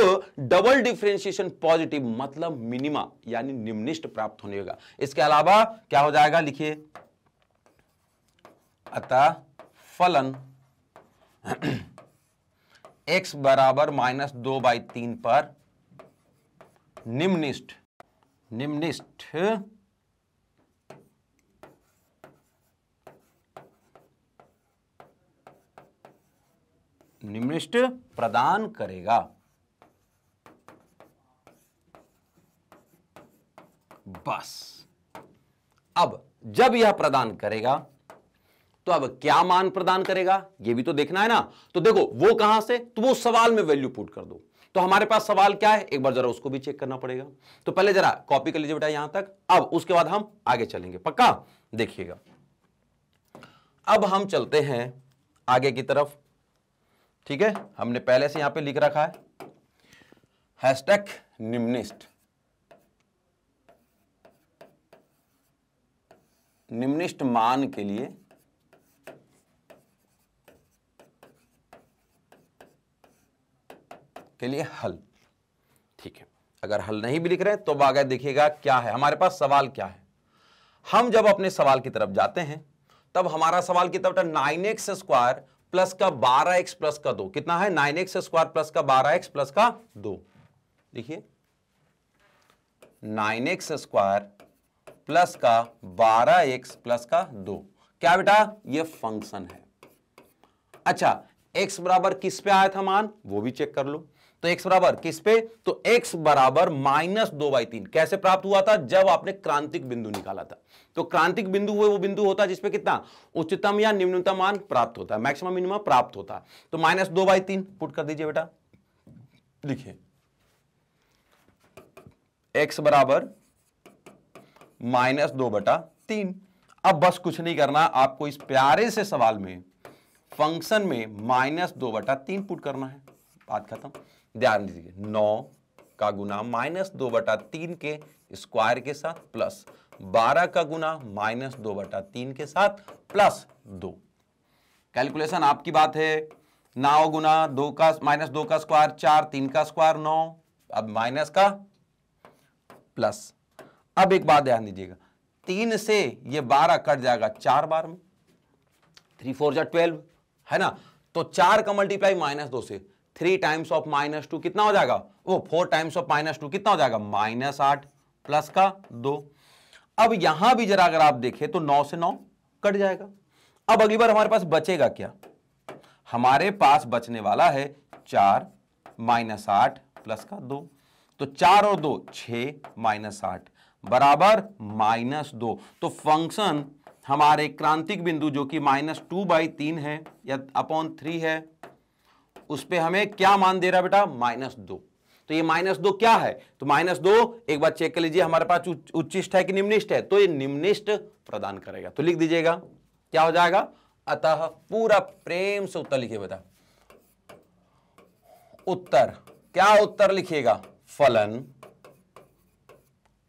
डबल डिफ्रेंशिएशन पॉजिटिव मतलब मिनिमा यानी निम्निष्ट प्राप्त होने होगा इसके अलावा क्या हो जाएगा लिखिए अतः फलन x बराबर माइनस दो बाई तीन पर निम्निष्ठ निम्निष्ठ निमिष्ट प्रदान करेगा बस अब जब यह प्रदान करेगा तो अब क्या मान प्रदान करेगा यह भी तो देखना है ना तो देखो वो कहां से तो वो सवाल में वैल्यू पुट कर दो तो हमारे पास सवाल क्या है एक बार जरा उसको भी चेक करना पड़ेगा तो पहले जरा कॉपी कर लीजिए बेटा यहां तक अब उसके बाद हम आगे चलेंगे पक्का देखिएगा अब हम चलते हैं आगे की तरफ ठीक है हमने पहले से यहां पे लिख रखा है हैशटैग निम्निस्ट निम्निस्ट मान के लिए के लिए हल ठीक है अगर हल नहीं भी लिख रहे हैं तो आगे देखिएगा क्या है हमारे पास सवाल क्या है हम जब अपने सवाल की तरफ जाते हैं तब हमारा सवाल की तरफ नाइन एक्स स्क्वायर प्लस का बारह एक्स प्लस का दो कितना है नाइन एक्स स्क्वायर प्लस का बारह एक्स प्लस का दो देखिए नाइन एक्स स्क्वायर प्लस का बारह एक्स प्लस का दो क्या बेटा ये फंक्शन है अच्छा एक्स बराबर किस पे आया था मान वो भी चेक कर लो तो x बराबर किस पे तो x बराबर माइनस दो बाई तीन कैसे प्राप्त हुआ था जब आपने क्रांतिक बिंदु निकाला था तो क्रांतिक बिंदु वो बिंदु होता है जिसपे कितना उच्चतम या निम्नतम मान प्राप्त होता है मैक्सिमम मिनिमम प्राप्त होता है तो माइनस दो बाई तीन पुट कर दीजिए बेटा लिखिए x बराबर माइनस दो बटा तीन अब बस कुछ नहीं करना आपको इस प्यारे से सवाल में फंक्शन में माइनस दो बटा तीन पुट करना है बात खत्म ध्यान दीजिए नौ का गुना माइनस दो बटा तीन के स्क्वायर के साथ प्लस बारह का गुना माइनस दो बटा तीन के साथ प्लस दो कैलकुलेशन आपकी बात है नौ गुना दो का माइनस दो का स्क्वायर चार तीन का स्क्वायर नौ अब माइनस का प्लस अब एक बात ध्यान दीजिएगा तीन से ये बारह कट जाएगा चार बार में थ्री फोर या ट्वेल्व है ना तो चार का मल्टीप्लाई माइनस दो से three times of minus two कितना हो जाएगा वो four times of minus two कितना हो जाएगा माइनस आठ प्लस का दो अब यहां भी जरा अगर आप देखें तो नौ से नौ कट जाएगा अब अगली बार हमारे पास बचेगा क्या हमारे पास बचने वाला है चार माइनस आठ प्लस का दो तो चार और दो छ माइनस आठ बराबर माइनस दो तो फंक्शन हमारे क्रांतिक बिंदु जो कि माइनस टू बाई तीन है या अपॉन थ्री है उस पर हमें क्या मान दे रहा बेटा माइनस दो तो ये माइनस दो क्या है तो माइनस दो एक बार चेक कर लीजिए हमारे पास उच्चिष्ट है कि निम्निष्ट है तो ये निम्निष्ट प्रदान करेगा तो लिख दीजिएगा क्या हो जाएगा अतः पूरा प्रेम से उत्तर लिखिए बेटा उत्तर क्या उत्तर लिखिएगा फलन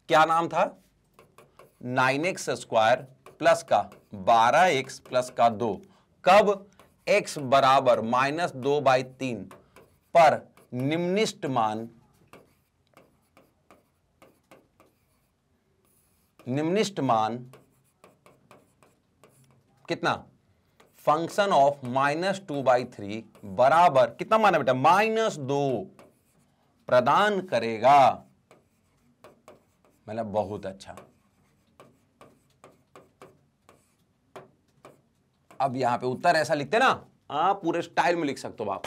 क्या नाम था नाइन एक्स स्क्वायर प्लस का बारह एक्स प्लस का दो कब एक्स बराबर माइनस दो बाई तीन पर निम्निष्ट मान निम्निष्ट मान कितना function of minus two by three बराबर कितना माना बेटा माइनस दो प्रदान करेगा मतलब बहुत अच्छा अब यहां पे उत्तर ऐसा लिखते ना हाँ पूरे स्टाइल में लिख सकते हो आप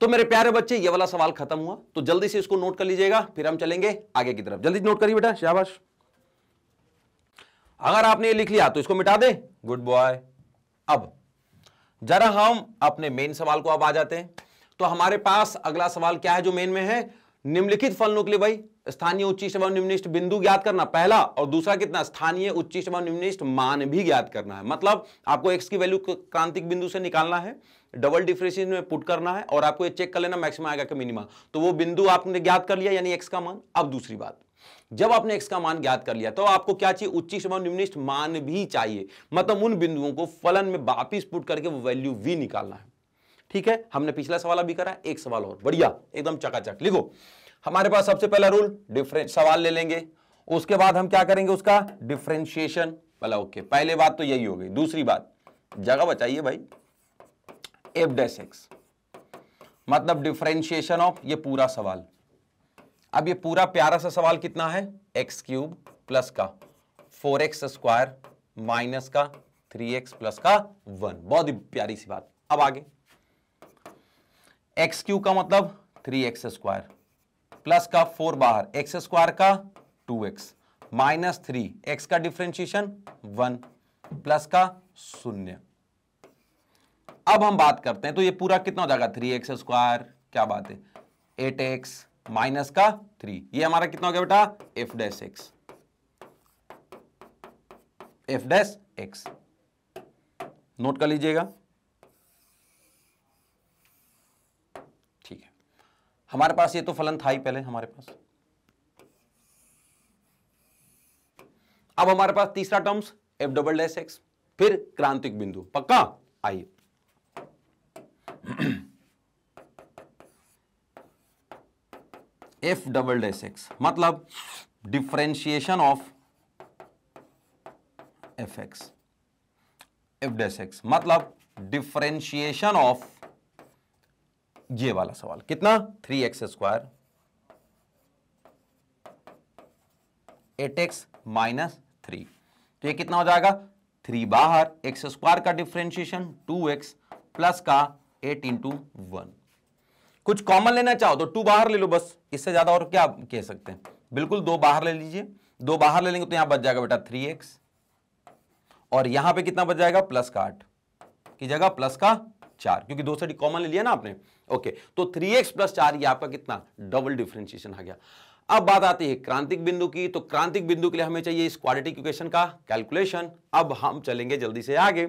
तो मेरे प्यारे बच्चे ये वाला सवाल खत्म हुआ तो जल्दी से इसको नोट कर लीजिएगा फिर हम चलेंगे आगे की तरफ जल्दी नोट करिए बेटा शाबाश अगर आपने ये लिख लिया तो इसको मिटा दे गुड बॉय अब जरा हम अपने मेन सवाल को अब आ जाते हैं तो हमारे पास अगला सवाल क्या है जो मेन में है निम्नलिखित फलनों के लिए भाई स्थानीय उच्चिष्ट एवं निम्निष्ठ बिंदु ज्ञात करना पहला और दूसरा कितना स्थानीय उच्चिष्ट एवं निम्निष्ठ मान भी ज्ञात करना है मतलब आपको एक्स की वैल्यू क्रांतिक बिंदु से निकालना है डबल डिफ्रेंसिएशन में पुट करना है और आपको ये चेक कर लेना मैक्सिमम आएगा कि मिनिमम तो वो बिंदु आपने ज्ञात कर लिया यानी एक्स का मान अब दूसरी बात जब आपने एक्स का मान ज्ञात कर लिया तो आपको क्या चाहिए उच्चिष्ट एवं निम्निष्ठ मान भी चाहिए मतलब उन बिंदुओं को फलन में वापिस पुट करके वो वैल्यू वी निकालना है ठीक है हमने पिछला सवाल अभी करा एक सवाल और बढ़िया एकदम चकाचक लिखो हमारे पास सबसे पहला रूल डिफरेंस सवाल ले लेंगे उसके बाद हम क्या करेंगे उसका डिफ्रेंशिएशन बोला ओके पहले बात तो यही हो गई दूसरी बात जगह बचाइए भाई एफ डेस एक्स मतलब डिफरेंशिएशन ऑफ ये पूरा सवाल अब ये पूरा प्यारा सा सवाल कितना है एक्स क्यूब प्लस का फोर एक्स स्क्वायर माइनस का थ्री एक्स प्लस का वन बहुत ही प्यारी सी बात अब आगे एक्स क्यूब का मतलब थ्री एक्स स्क्वायर प्लस का फोर बाहर एक्स स्क्वायर का two x minus three x का डिफ्रेंशिएशन वन प्लस का शून्य अब हम बात करते हैं तो ये पूरा कितना हो जाएगा थ्री एक्स स्क्वायर क्या बात है एट एक्स माइनस का थ्री ये हमारा कितना हो गया बेटा f dash x f dash x note कर लीजिएगा हमारे पास ये तो फलन था ही पहले हमारे पास अब हमारे पास तीसरा terms f double dash x फिर क्रांतिक बिंदु पक्का आइए एफ डबल डैश एक्स मतलब differentiation of f x f dash x मतलब डिफ्रेंशिएशन ऑफ ये वाला सवाल कितना three x square eight x minus three तो ये कितना हो जाएगा थ्री बाहर एक्स स्क्वायर का डिफ्रेंशिएशन टू एक्स प्लस का एट इंटू वन कुछ कॉमन लेना चाहो तो टू बाहर ले लो बस इससे ज्यादा और क्या कह सकते हैं बिल्कुल दो बाहर ले लीजिए दो बाहर ले लेंगे तो यहां बच जाएगा बेटा थ्री एक्स और यहां पे कितना बच जाएगा प्लस का आठ की जगह प्लस का चार क्योंकि दो से कॉमन ले लिया ना आपने ओके तो थ्री एक्स प्लस चार ये आपका कितना डबल डिफ्रेंशिएशन आ गया अब बात आती है क्रांतिक बिंदु की तो क्रांतिक बिंदु के लिए हमें चाहिए इस क्वाड्रेटिक इक्वेशन का कैलकुलेशन अब हम चलेंगे जल्दी से आगे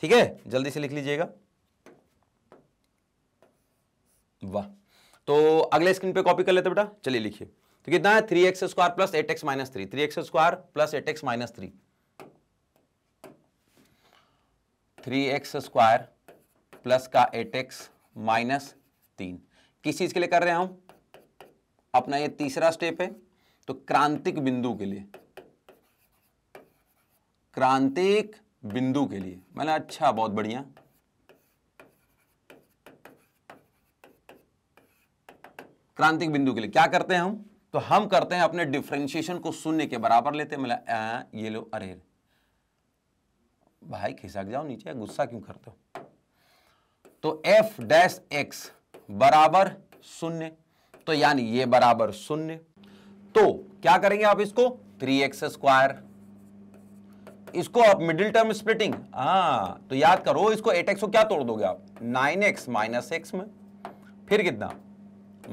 ठीक है जल्दी से लिख लीजिएगा वाह तो अगले स्क्रीन पे कॉपी कर लेते बेटा चलिए लिखिए तो कितना है three x square plus eight x minus three three x square plus eight x minus three three x square plus का एट एक्स माइनस तीन किस चीज़ के लिए कर रहे हूं अपना ये तीसरा स्टेप है तो क्रांतिक बिंदु के लिए क्रांतिक बिंदु के लिए मैंने अच्छा बहुत बढ़िया क्रांतिक बिंदु के लिए क्या करते हैं हम तो हम करते हैं अपने डिफ्रेंशिएशन को शून्य के बराबर लेते हैं मतलब ये लो अरे भाई खिसक जाओ नीचे गुस्सा क्यों करते हो तो एफ डैश एक्स बराबर शून्य तो यानी ये बराबर शून्य तो क्या करेंगे आप इसको थ्री एक्स स्क्वायर इसको आप मिडिल टर्म स्प्लिटिंग हाँ तो याद करो इसको एट एक्स को क्या तोड़ दोगे आप नाइन एक्स माइनस एक्स में फिर कितना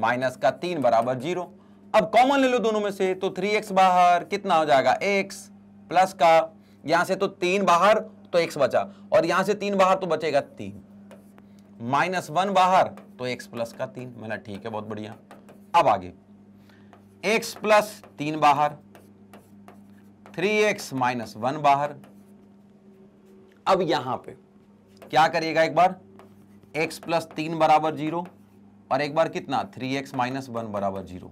माइनस का तीन बराबर जीरो अब कॉमन ले लो दोनों में से तो थ्री एक्स बाहर कितना हो जाएगा एक्स प्लस का यहां से तो तीन बाहर तो एक्स बचा और यहां से तीन बाहर तो बचेगा तीन माइनस वन बाहर तो एक्स प्लस का तीन मैंने ठीक है बहुत बढ़िया अब आगे एक्स प्लस तीन बाहर थ्री एक्स माइनस वन बाहर अब यहां पे क्या करिएगा एक बार एक्स प्लस तीन बराबर जीरो और एक बार कितना थ्री एक्स माइनस वन बराबर जीरो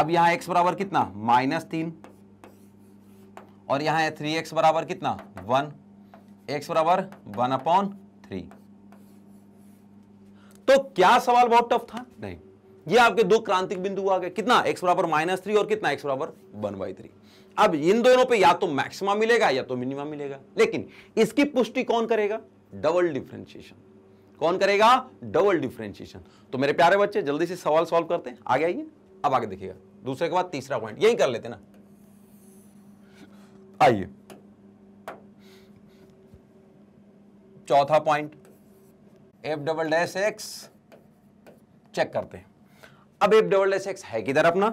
अब यहां एक्स बराबर कितना माइनस तीन और यहां थ्री एक्स बराबर कितना वन एक्स बराबर वन अपॉन थ्री तो क्या सवाल बहुत टफ था नहीं ये आपके दो क्रांतिक बिंदु आ गए कितना एक्स बराबर माइनस थ्री और कितना एक्स बराबर वन बाई थ्री अब इन दोनों पे या तो मैक्सिमा मिलेगा या तो मिनिमा मिलेगा लेकिन इसकी पुष्टि कौन करेगा डबल डिफ्रेंशिएशन कौन करेगा डबल डिफ्रेंशिएशन तो मेरे प्यारे बच्चे जल्दी से सवाल सॉल्व करते हैं आगे आइए अब आगे देखिएगा दूसरे के बाद तीसरा पॉइंट यही कर लेते ना आइए चौथा point f double dash x check करते हैं अब एफ डबल डैश एक्स है किधर अपना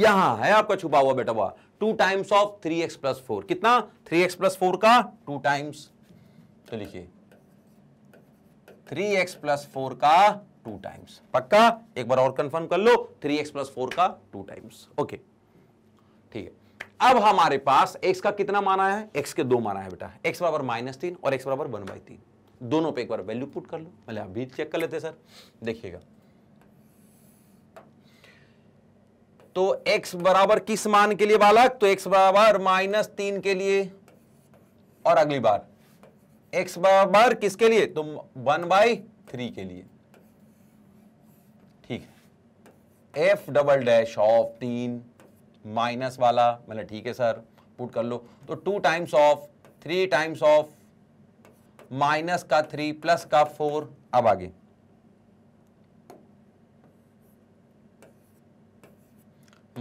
यहां है आपका छुपा हुआ बेटा हुआ two times of three x plus four कितना थ्री एक्स प्लस फोर का टू टाइम्स तो लिखिए थ्री एक्स प्लस फोर का टू टाइम्स पक्का एक बार और कंफर्म कर लो थ्री एक्स प्लस फोर का टू टाइम्स ओके ठीक है अब हमारे पास एक्स का कितना माना है एक्स के दो माना है बेटा एक्स बराबर माइनस तीन और एक्स बराबर वन बाई तीन दोनों पे एक बार वैल्यू पुट कर लो पहले आप भी चेक कर लेते सर देखिएगा तो x बराबर किस मान के लिए बालक तो x बराबर माइनस तीन के लिए और अगली बार x बराबर किसके लिए तो वन बाई थ्री के लिए ठीक है एफ डबल डैश ऑफ तीन माइनस वाला मतलब ठीक है सर पुट कर लो तो two times of three times of minus का थ्री प्लस का फोर अब आगे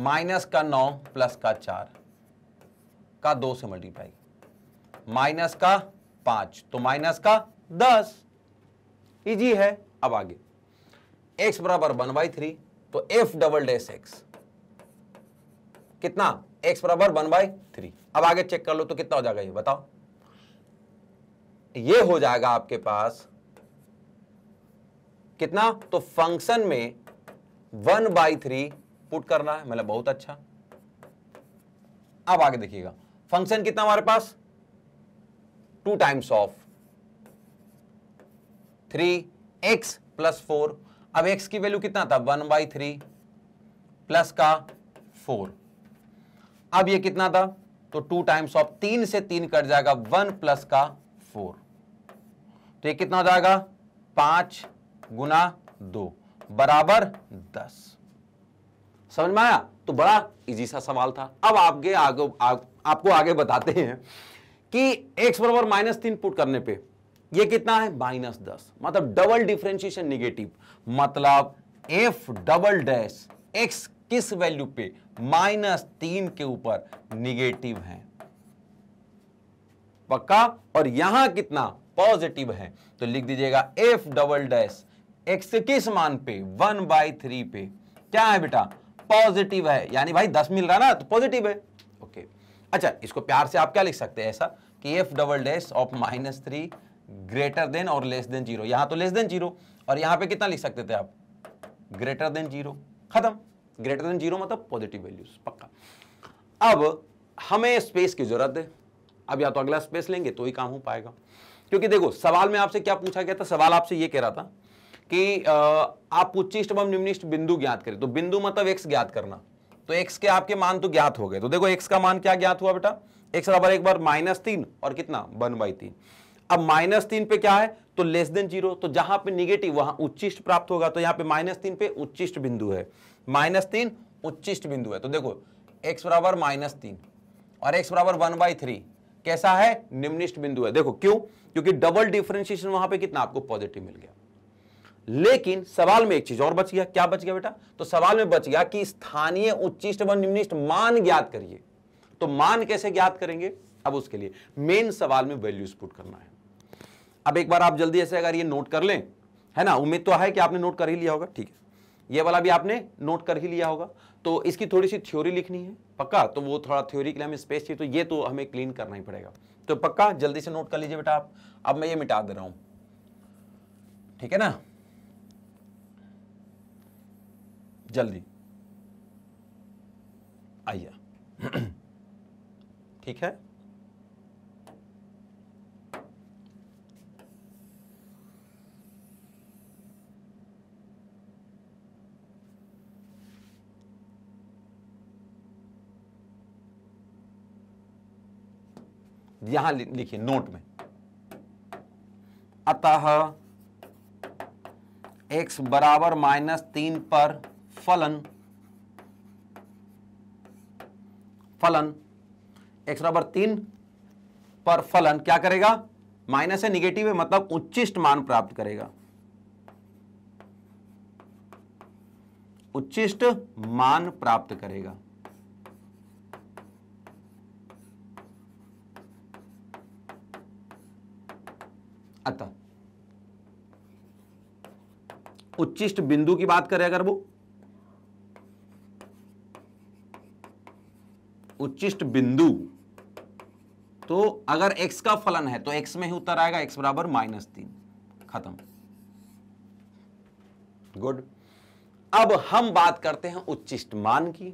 माइनस का नौ प्लस का चार का दो से मल्टीप्लाई माइनस का पांच तो माइनस का दस इजी है अब आगे एक्स बराबर वन बाई थ्री तो एफ डबल डेस एक्स कितना एक्स बराबर वन बाई थ्री अब आगे चेक कर लो तो कितना हो जाएगा ये बताओ ये हो जाएगा आपके पास कितना तो फंक्शन में वन बाई थ्री पुट करना है मतलब बहुत अच्छा अब आगे देखिएगा फंक्शन कितना हमारे पास two times of three x plus four अब एक्स की वैल्यू कितना था वन बाई थ्री प्लस का फोर अब ये कितना था तो टू टाइम्स ऑफ तीन से तीन कट जाएगा वन प्लस का फोर तो ये कितना हो जाएगा पांच गुना दो बराबर दस समझ में आया तो बड़ा इजी सा सवाल था अब आपके आगे आग, आपको आगे बताते हैं कि x बराबर माइनस तीन पुट करने पे ये कितना है माइनस दस मतलब डबल डिफ्रेंशिएशन निगेटिव मतलब f डबल डैश x किस वैल्यू पे माइनस तीन के ऊपर निगेटिव है पक्का और यहां कितना पॉजिटिव है तो लिख दीजिएगा एफ डबल डैश एक्स किस मान पे वन बाई थ्री पे क्या है बेटा पॉजिटिव है यानी भाई दस मिल रहा ना तो पॉजिटिव है ओके अच्छा इसको प्यार से आप क्या लिख सकते हैं ऐसा कि f double dash of minus three greater than और लेस देन जीरो यहां तो लेस देन जीरो और यहां पे कितना लिख सकते थे आप ग्रेटर देन जीरो खत्म ग्रेटर देन जीरो मतलब पॉजिटिव वैल्यूज पक्का अब हमें स्पेस की जरूरत है अब या तो अगला स्पेस लेंगे तो ही काम हो पाएगा क्योंकि देखो सवाल में आपसे क्या पूछा गया था सवाल आपसे ये कह रहा था कि आप उच्चिष्ट एवं निम्निष्ट बिंदु ज्ञात करें तो बिंदु मतलब एक्स ज्ञात करना तो एक्स के आपके मान तो ज्ञात हो गए तो देखो एक्स का मान क्या ज्ञात हुआ बेटा एक्स बराबर एक बार माइनस तीन और कितना वन बाई तीन अब माइनस तीन पे क्या है तो लेस देन जीरो तो जहां पे निगेटिव वहां उच्चिष्ट प्राप्त होगा तो यहाँ पे माइनस तीन पे उच्चिष्ट बिंदु है माइनस तीन उच्चिष्ट बिंदु है तो देखो एक्स बराबर माइनस तीन और एक्स बराबर वन बाई थ्री कैसा है निम्निष्ट बिंदु है देखो क्यों क्योंकि डबल डिफरेंशिएशन वहां पे कितना आपको पॉजिटिव मिल गया लेकिन सवाल में एक चीज और बच गया क्या बच गया बेटा तो सवाल में बच गया कि स्थानीय उच्चिष्ट व निम्निष्ट मान ज्ञात करिए तो मान कैसे ज्ञात करेंगे अब उसके लिए मेन सवाल में वैल्यूज पुट करना है अब एक बार आप जल्दी ऐसे अगर ये नोट कर लें है ना उम्मीद तो है कि आपने नोट कर ही लिया होगा ठीक है ये वाला भी आपने नोट कर ही लिया होगा तो इसकी थोड़ी सी थ्योरी लिखनी है पक्का तो वो थोड़ा थ्योरी के लिए हमें स्पेस चाहिए तो ये तो हमें क्लीन करना ही पड़ेगा तो पक्का जल्दी से नोट कर लीजिए बेटा आप अब मैं ये मिटा दे रहा हूं ठीक है ना जल्दी आइया ठीक है यहां लिखिए नोट में अतः x बराबर माइनस तीन पर फलन फलन x बराबर तीन पर फलन क्या करेगा माइनस है निगेटिव है मतलब उच्चिष्ट मान प्राप्त करेगा उच्चिष्ट मान प्राप्त करेगा अतः उच्चिष्ट बिंदु की बात करें अगर वो उच्चिष्ट बिंदु तो अगर x का फलन है तो x में ही उत्तर आएगा x बराबर माइनस तीन खत्म गुड अब हम बात करते हैं उच्चिष्ट मान की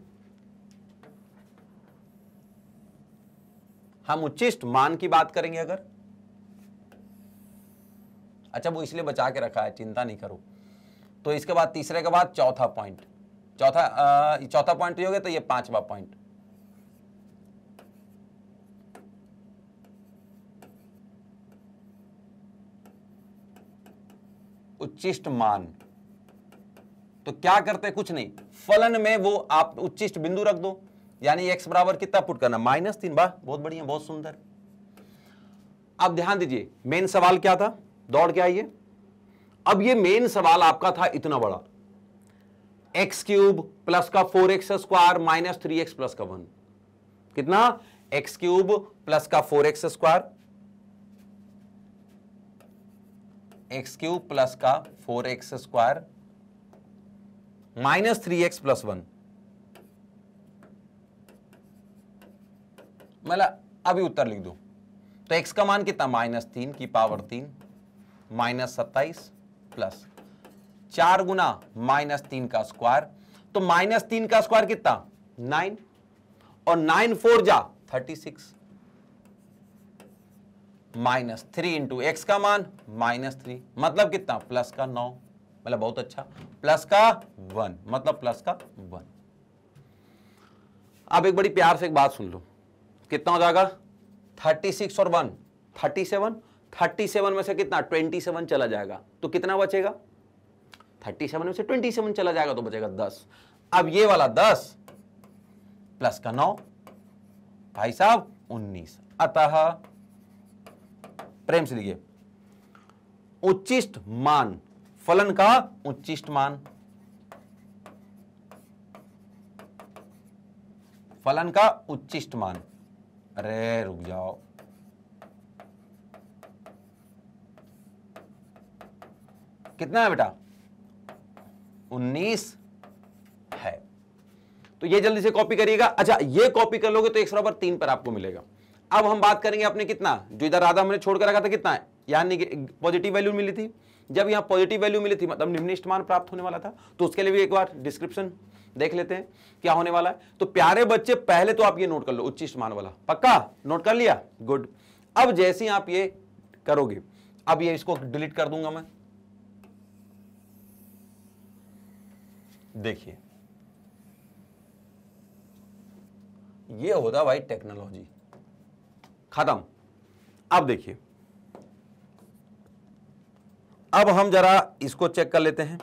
हम उच्चिष्ट मान की बात करेंगे अगर अच्छा वो इसलिए बचा के रखा है चिंता नहीं करो तो इसके बाद तीसरे के बाद चौथा पॉइंट चौथा चौथा पॉइंट ये हो गया तो ये पांचवा पॉइंट उच्चिष्ट मान तो क्या करते कुछ नहीं फलन में वो आप उच्चिष्ट बिंदु रख दो यानी एक्स बराबर कितना पुट करना माइनस तीन बार बहुत बढ़िया बहुत सुंदर अब ध्यान दीजिए मेन सवाल क्या था दौड़ के आइए अब ये मेन सवाल आपका था इतना बड़ा एक्स क्यूब प्लस का four x square minus three x plus का वन कितना एक्स क्यूब प्लस का four x square x cube plus का four x square minus three x plus one मतलब अभी उत्तर लिख दो तो एक्स का मान कितना माइनस तीन की पावर तीन माइनस सत्ताईस प्लस चार गुना माइनस तीन का स्क्वायर तो माइनस तीन का स्क्वायर कितना नाइन और नाइन फोर जा thirty six minus three into x का मान माइनस थ्री मतलब कितना प्लस का नौ मतलब बहुत अच्छा प्लस का वन मतलब प्लस का वन अब एक बड़ी प्यार से एक बात सुन लो कितना हो जाएगा थर्टी सिक्स और one thirty seven thirty seven में से कितना ट्वेंटी सेवन चला जाएगा तो कितना बचेगा थर्टी सेवन में से ट्वेंटी सेवन चला जाएगा तो बचेगा दस अब ये वाला दस प्लस का नौ भाई साहब उन्नीस अतः प्रेम से लिखिए उच्चिष्ट मान फलन का उच्चिष्ट मान फलन का उच्चिष्ट मान अरे रुक जाओ कितना है बेटा उन्नीस है तो ये जल्दी से कॉपी करिएगा अच्छा ये कॉपी कर लोगे तो एक बराबर तीन पर आपको मिलेगा अब हम बात करेंगे अपने कितना जो इधर आधा हमने छोड़कर रखा था कितना है यानी पॉजिटिव वैल्यू मिली थी जब यहाँ पॉजिटिव वैल्यू मिली थी मतलब निम्निष्ठ मान प्राप्त होने वाला था तो उसके लिए भी एक बार डिस्क्रिप्शन देख लेते हैं क्या होने वाला है तो प्यारे बच्चे पहले तो आप ये नोट कर लो उच्चिष्ट मान वाला पक्का नोट कर लिया गुड अब जैसे आप ये करोगे अब ये इसको डिलीट कर दूंगा मैं देखिए ये होता भाई टेक्नोलॉजी खत्म अब देखिए अब हम जरा इसको चेक कर लेते हैं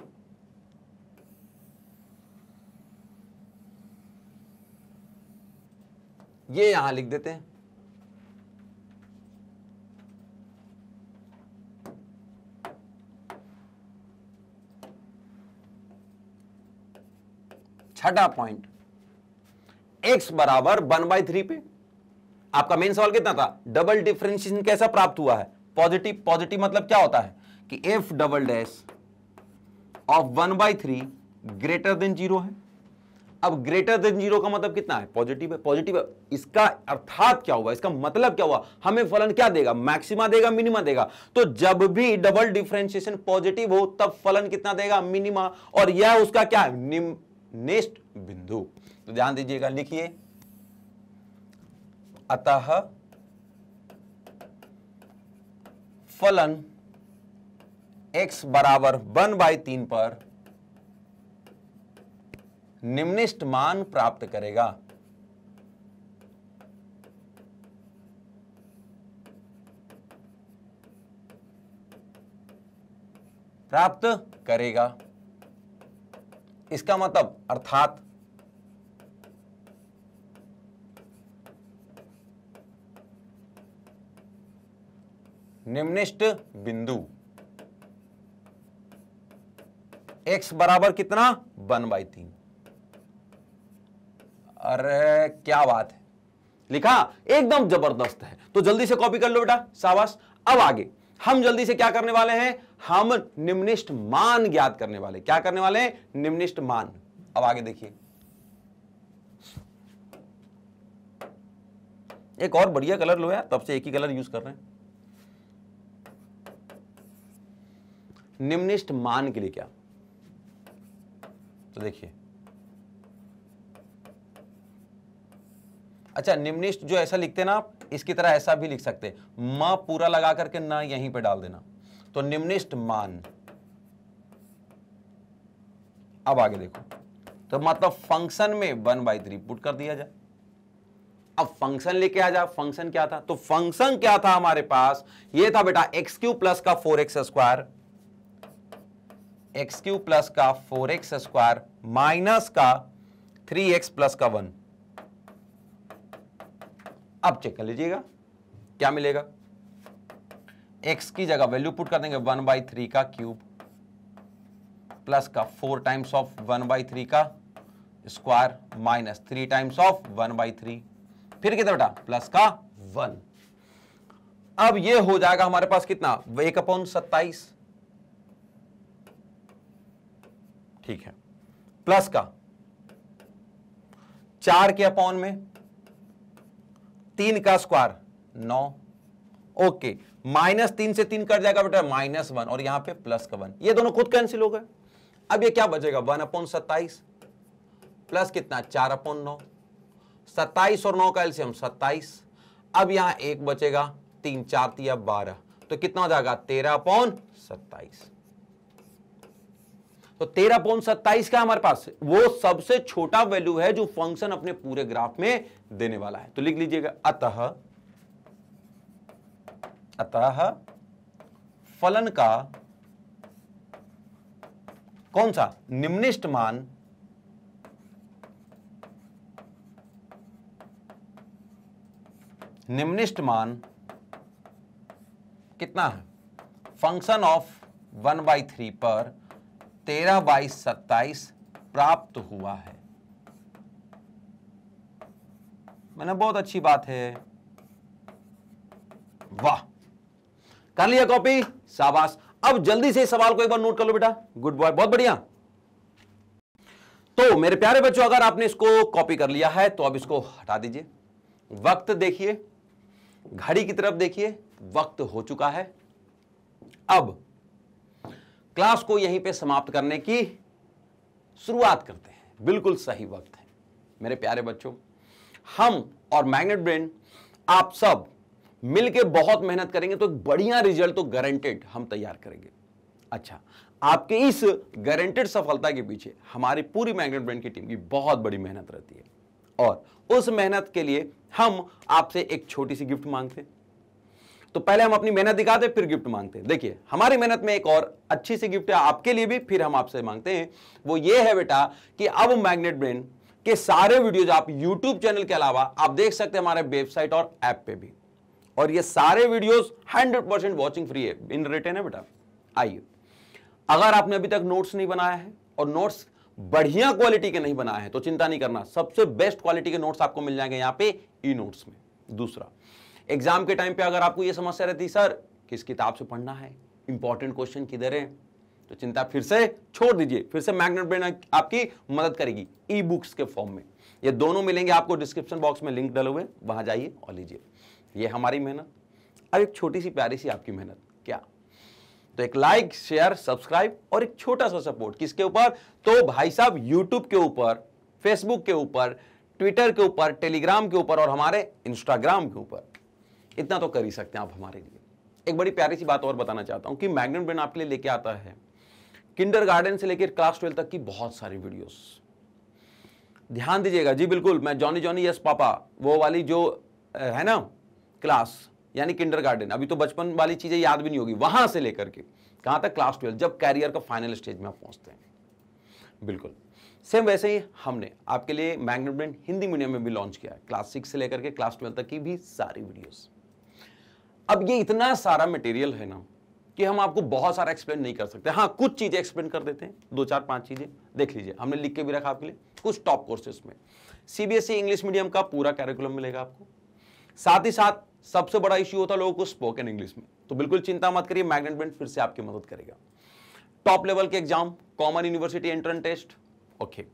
ये यहां लिख देते हैं छठा पॉइंट एक्स बराबर वन बाई थ्री पे आपका मेन सवाल कितना था डबल डिफरेंशिएशन कैसा प्राप्त हुआ है पॉजिटिव पॉजिटिव मतलब क्या होता है कि f double dash of one by three greater than zero है अब ग्रेटर देन जीरो का मतलब कितना है पॉजिटिव है पॉजिटिव है इसका अर्थात क्या हुआ इसका मतलब क्या हुआ हमें फलन क्या देगा मैक्सिमा देगा मिनिमा देगा तो जब भी डबल डिफरेंशिएशन पॉजिटिव हो तब फलन कितना देगा मिनिमा और यह उसका क्या है निष्ठ बिंदु तो ध्यान दीजिएगा लिखिए अतः फलन x बराबर वन बाई तीन पर निम्निष्ट मान प्राप्त करेगा प्राप्त करेगा इसका मतलब अर्थात निम्निष्ट बिंदु x बराबर कितना वन बाई तीन अरे क्या बात है लिखा एकदम जबरदस्त है तो जल्दी से कॉपी कर लो बेटा सावास अब आगे हम जल्दी से क्या करने वाले हैं हम निम्निष्ट मान ज्ञात करने वाले क्या करने वाले हैं निम्निष्ट मान अब आगे देखिए एक और बढ़िया कलर लो यार तब से एक ही कलर यूज कर रहे हैं निम्निष्ट मान के लिए क्या तो देखिए अच्छा निम्निष्ट जो ऐसा लिखते ना आप इसकी तरह ऐसा भी लिख सकते म पूरा लगा करके ना यहीं पे डाल देना तो निम्निष्ट मान अब आगे देखो तो मतलब फंक्शन में वन बाई थ्री पुट कर दिया जाए अब फंक्शन लेके आ जाए फंक्शन क्या था तो फंक्शन क्या था हमारे पास ये था बेटा एक्स क्यू प्लस का four x square x cube plus का फोर एक्स स्क्वायर माइनस का थ्री एक्स प्लस का वन अब चेक कर लीजिएगा क्या मिलेगा एक्स की जगह वैल्यू पुट कर देंगे वन बाई थ्री का क्यूब प्लस का four times of one by three का square minus three times of one by three फिर कितना बेटा प्लस का वन अब ये हो जाएगा हमारे पास कितना एक अपॉन सत्ताईस ठीक है प्लस का चार के अपॉन में तीन का स्क्वायर नौ ओके माइनस तीन से तीन कट जाएगा बेटा माइनस वन और यहां पे प्लस का वन ये दोनों खुद कैंसिल हो गए अब ये क्या बचेगा वन अपॉन सत्ताईस प्लस कितना चार अपॉन नौ सत्ताईस और नौ का एल्सियम सत्ताईस अब यहां एक बचेगा तीन चार तिया बारह तो कितना हो जाएगा तेरह अपॉन सत्ताईस तो तेरह पॉइंट सत्ताईस का हमारे पास वो सबसे छोटा वैल्यू है जो फंक्शन अपने पूरे ग्राफ में देने वाला है तो लिख लीजिएगा अतः अतः फलन का कौन सा निम्निष्ट मान निम्निष्ट मान कितना है function of one by three पर तेरह बाई सत्ताईस प्राप्त हुआ है मैंने बहुत अच्छी बात है वाह कर लिया कॉपी शाबाश अब जल्दी से इस सवाल को एक बार नोट कर लो बेटा गुड बॉय बहुत बढ़िया तो मेरे प्यारे बच्चों अगर आपने इसको कॉपी कर लिया है तो अब इसको हटा दीजिए वक्त देखिए घड़ी की तरफ देखिए वक्त हो चुका है अब क्लास को यहीं पे समाप्त करने की शुरुआत करते हैं बिल्कुल सही वक्त है मेरे प्यारे बच्चों हम और मैग्नेट ब्रेन आप सब मिलके बहुत मेहनत करेंगे तो बढ़िया रिजल्ट तो गारंटेड हम तैयार करेंगे अच्छा आपके इस गारंटेड सफलता के पीछे हमारी पूरी मैग्नेट ब्रांड की टीम की बहुत बड़ी मेहनत रहती है और उस मेहनत के लिए हम आपसे एक छोटी सी गिफ्ट मांगते हैं तो पहले हम अपनी मेहनत दिखाते फिर गिफ्ट मांगते हैं देखिए हमारी मेहनत में एक और अच्छी सी गिफ्ट है आपके लिए भी फिर हम आपसे मांगते हैं वो ये है बेटा कि अब मैग्नेट ब्रेन के सारे वीडियोज आप यूट्यूब चैनल के अलावा आप देख सकते हैं हमारे वेबसाइट और ऐप पे भी और ये सारे वीडियोस 100 परसेंट वॉचिंग फ्री है इन रिटर्न है बेटा आइए अगर आपने अभी तक नोट्स नहीं बनाया है और नोट्स बढ़िया क्वालिटी के नहीं बनाए हैं तो चिंता नहीं करना सबसे बेस्ट क्वालिटी के नोट्स आपको मिल जाएंगे यहां पे ई नोट्स में दूसरा एग्जाम के टाइम पे अगर आपको ये समस्या रहती सर किस किताब से पढ़ना है इंपॉर्टेंट क्वेश्चन किधर है तो चिंता फिर से छोड़ दीजिए फिर से मैग्नेट ब्रेन आपकी मदद करेगी ई बुक्स के फॉर्म में ये दोनों मिलेंगे आपको डिस्क्रिप्शन बॉक्स में लिंक डले हुए वहां जाइए और लीजिए ये हमारी मेहनत अब एक छोटी सी प्यारी सी आपकी मेहनत क्या तो एक लाइक शेयर सब्सक्राइब और एक छोटा सा सपोर्ट किसके ऊपर तो भाई साहब यूट्यूब के ऊपर फेसबुक के ऊपर ट्विटर के ऊपर टेलीग्राम के ऊपर और हमारे इंस्टाग्राम के ऊपर इतना तो कर ही सकते हैं आप हमारे लिए एक बड़ी प्यारी सी बात और बताना चाहता हूं कि मैग्नेट ब्रेन आपके लिए लेके आता है किंडर गार्डन से लेकर क्लास ट्वेल्व तक की बहुत सारी वीडियोस ध्यान दीजिएगा जी बिल्कुल मैं जॉनी जॉनी यस पापा वो वाली जो है ना क्लास यानी किंडरगार्टन अभी तो बचपन वाली चीज़ें याद भी नहीं होगी वहां से लेकर के कहां तक क्लास ट्वेल्व जब कैरियर का फाइनल स्टेज में आप पहुंचते हैं बिल्कुल सेम वैसे ही हमने आपके लिए मैग्नेट हिंदी मीडियम में भी लॉन्च किया है क्लास सिक्स से लेकर के क्लास ट्वेल्व तक की भी सारी वीडियोस अब ये इतना सारा मटेरियल है ना कि हम आपको बहुत सारा एक्सप्लेन नहीं कर सकते हाँ कुछ चीज़ें एक्सप्लेन कर देते हैं दो चार पांच चीज़ें देख लीजिए हमने लिख के भी रखा आपके लिए कुछ टॉप कोर्सेस में सीबीएसई इंग्लिश मीडियम का पूरा कैरिकुलम मिलेगा आपको साथ ही साथ सबसे बड़ा इश्यू होता है लोगों को स्पोकन इंग्लिश में तो बिल्कुल चिंता मत करिए मैग्नेट बेंट फिर से आपकी मदद करेगा टॉप लेवल के exam common university entrance test okay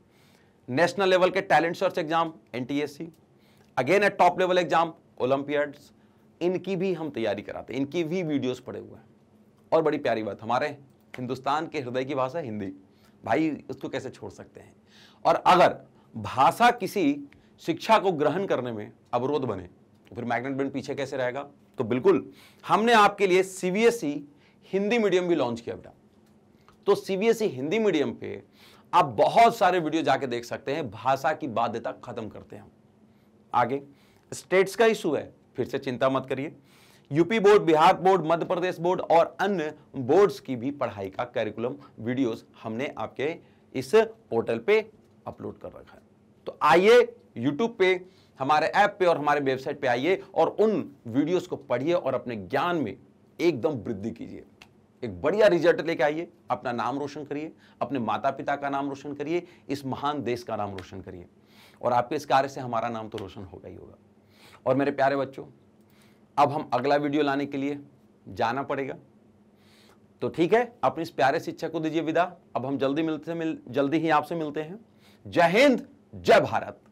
national level के talent search exam NTSC again at top level exam olympiads इनकी भी हम तैयारी कराते हैं इनकी भी वीडियोस पड़े हुए हैं और बड़ी प्यारी बात हमारे हिंदुस्तान के हृदय की भाषा हिंदी भाई उसको कैसे छोड़ सकते हैं और अगर भाषा किसी शिक्षा को ग्रहण करने में अवरोध बने तो फिर मैग्नेट बैंड पीछे कैसे रहेगा तो बिल्कुल हमने आपके लिए सीबीएसई e हिंदी मीडियम भी लॉन्च किया बेटा तो सीबीएसई e हिंदी मीडियम पे आप बहुत सारे वीडियो जाके देख सकते हैं भाषा की बाध्यता खत्म करते हैं हम आगे स्टेट्स का इशू है फिर से चिंता मत करिए UP board Bihar board Madhya Pradesh board और अन्य बोर्ड्स की भी पढ़ाई का कैरिकुलम वीडियोस हमने आपके इस पोर्टल पे अपलोड कर रखा है तो आइए यूट्यूब पे हमारे ऐप पे और हमारे वेबसाइट पे आइए और उन वीडियोस को पढ़िए और अपने ज्ञान में एकदम वृद्धि कीजिए एक बढ़िया रिजल्ट लेके आइए अपना नाम रोशन करिए अपने माता पिता का नाम रोशन करिए इस महान देश का नाम रोशन करिए और आपके इस कार्य से हमारा नाम तो रोशन होगा ही होगा और मेरे प्यारे बच्चों अब हम अगला वीडियो लाने के लिए जाना पड़ेगा तो ठीक है अपनी इस प्यारे शिक्षा को दीजिए विदा अब हम जल्दी मिलते मिल जल्दी ही आपसे मिलते हैं जय हिंद जय भारत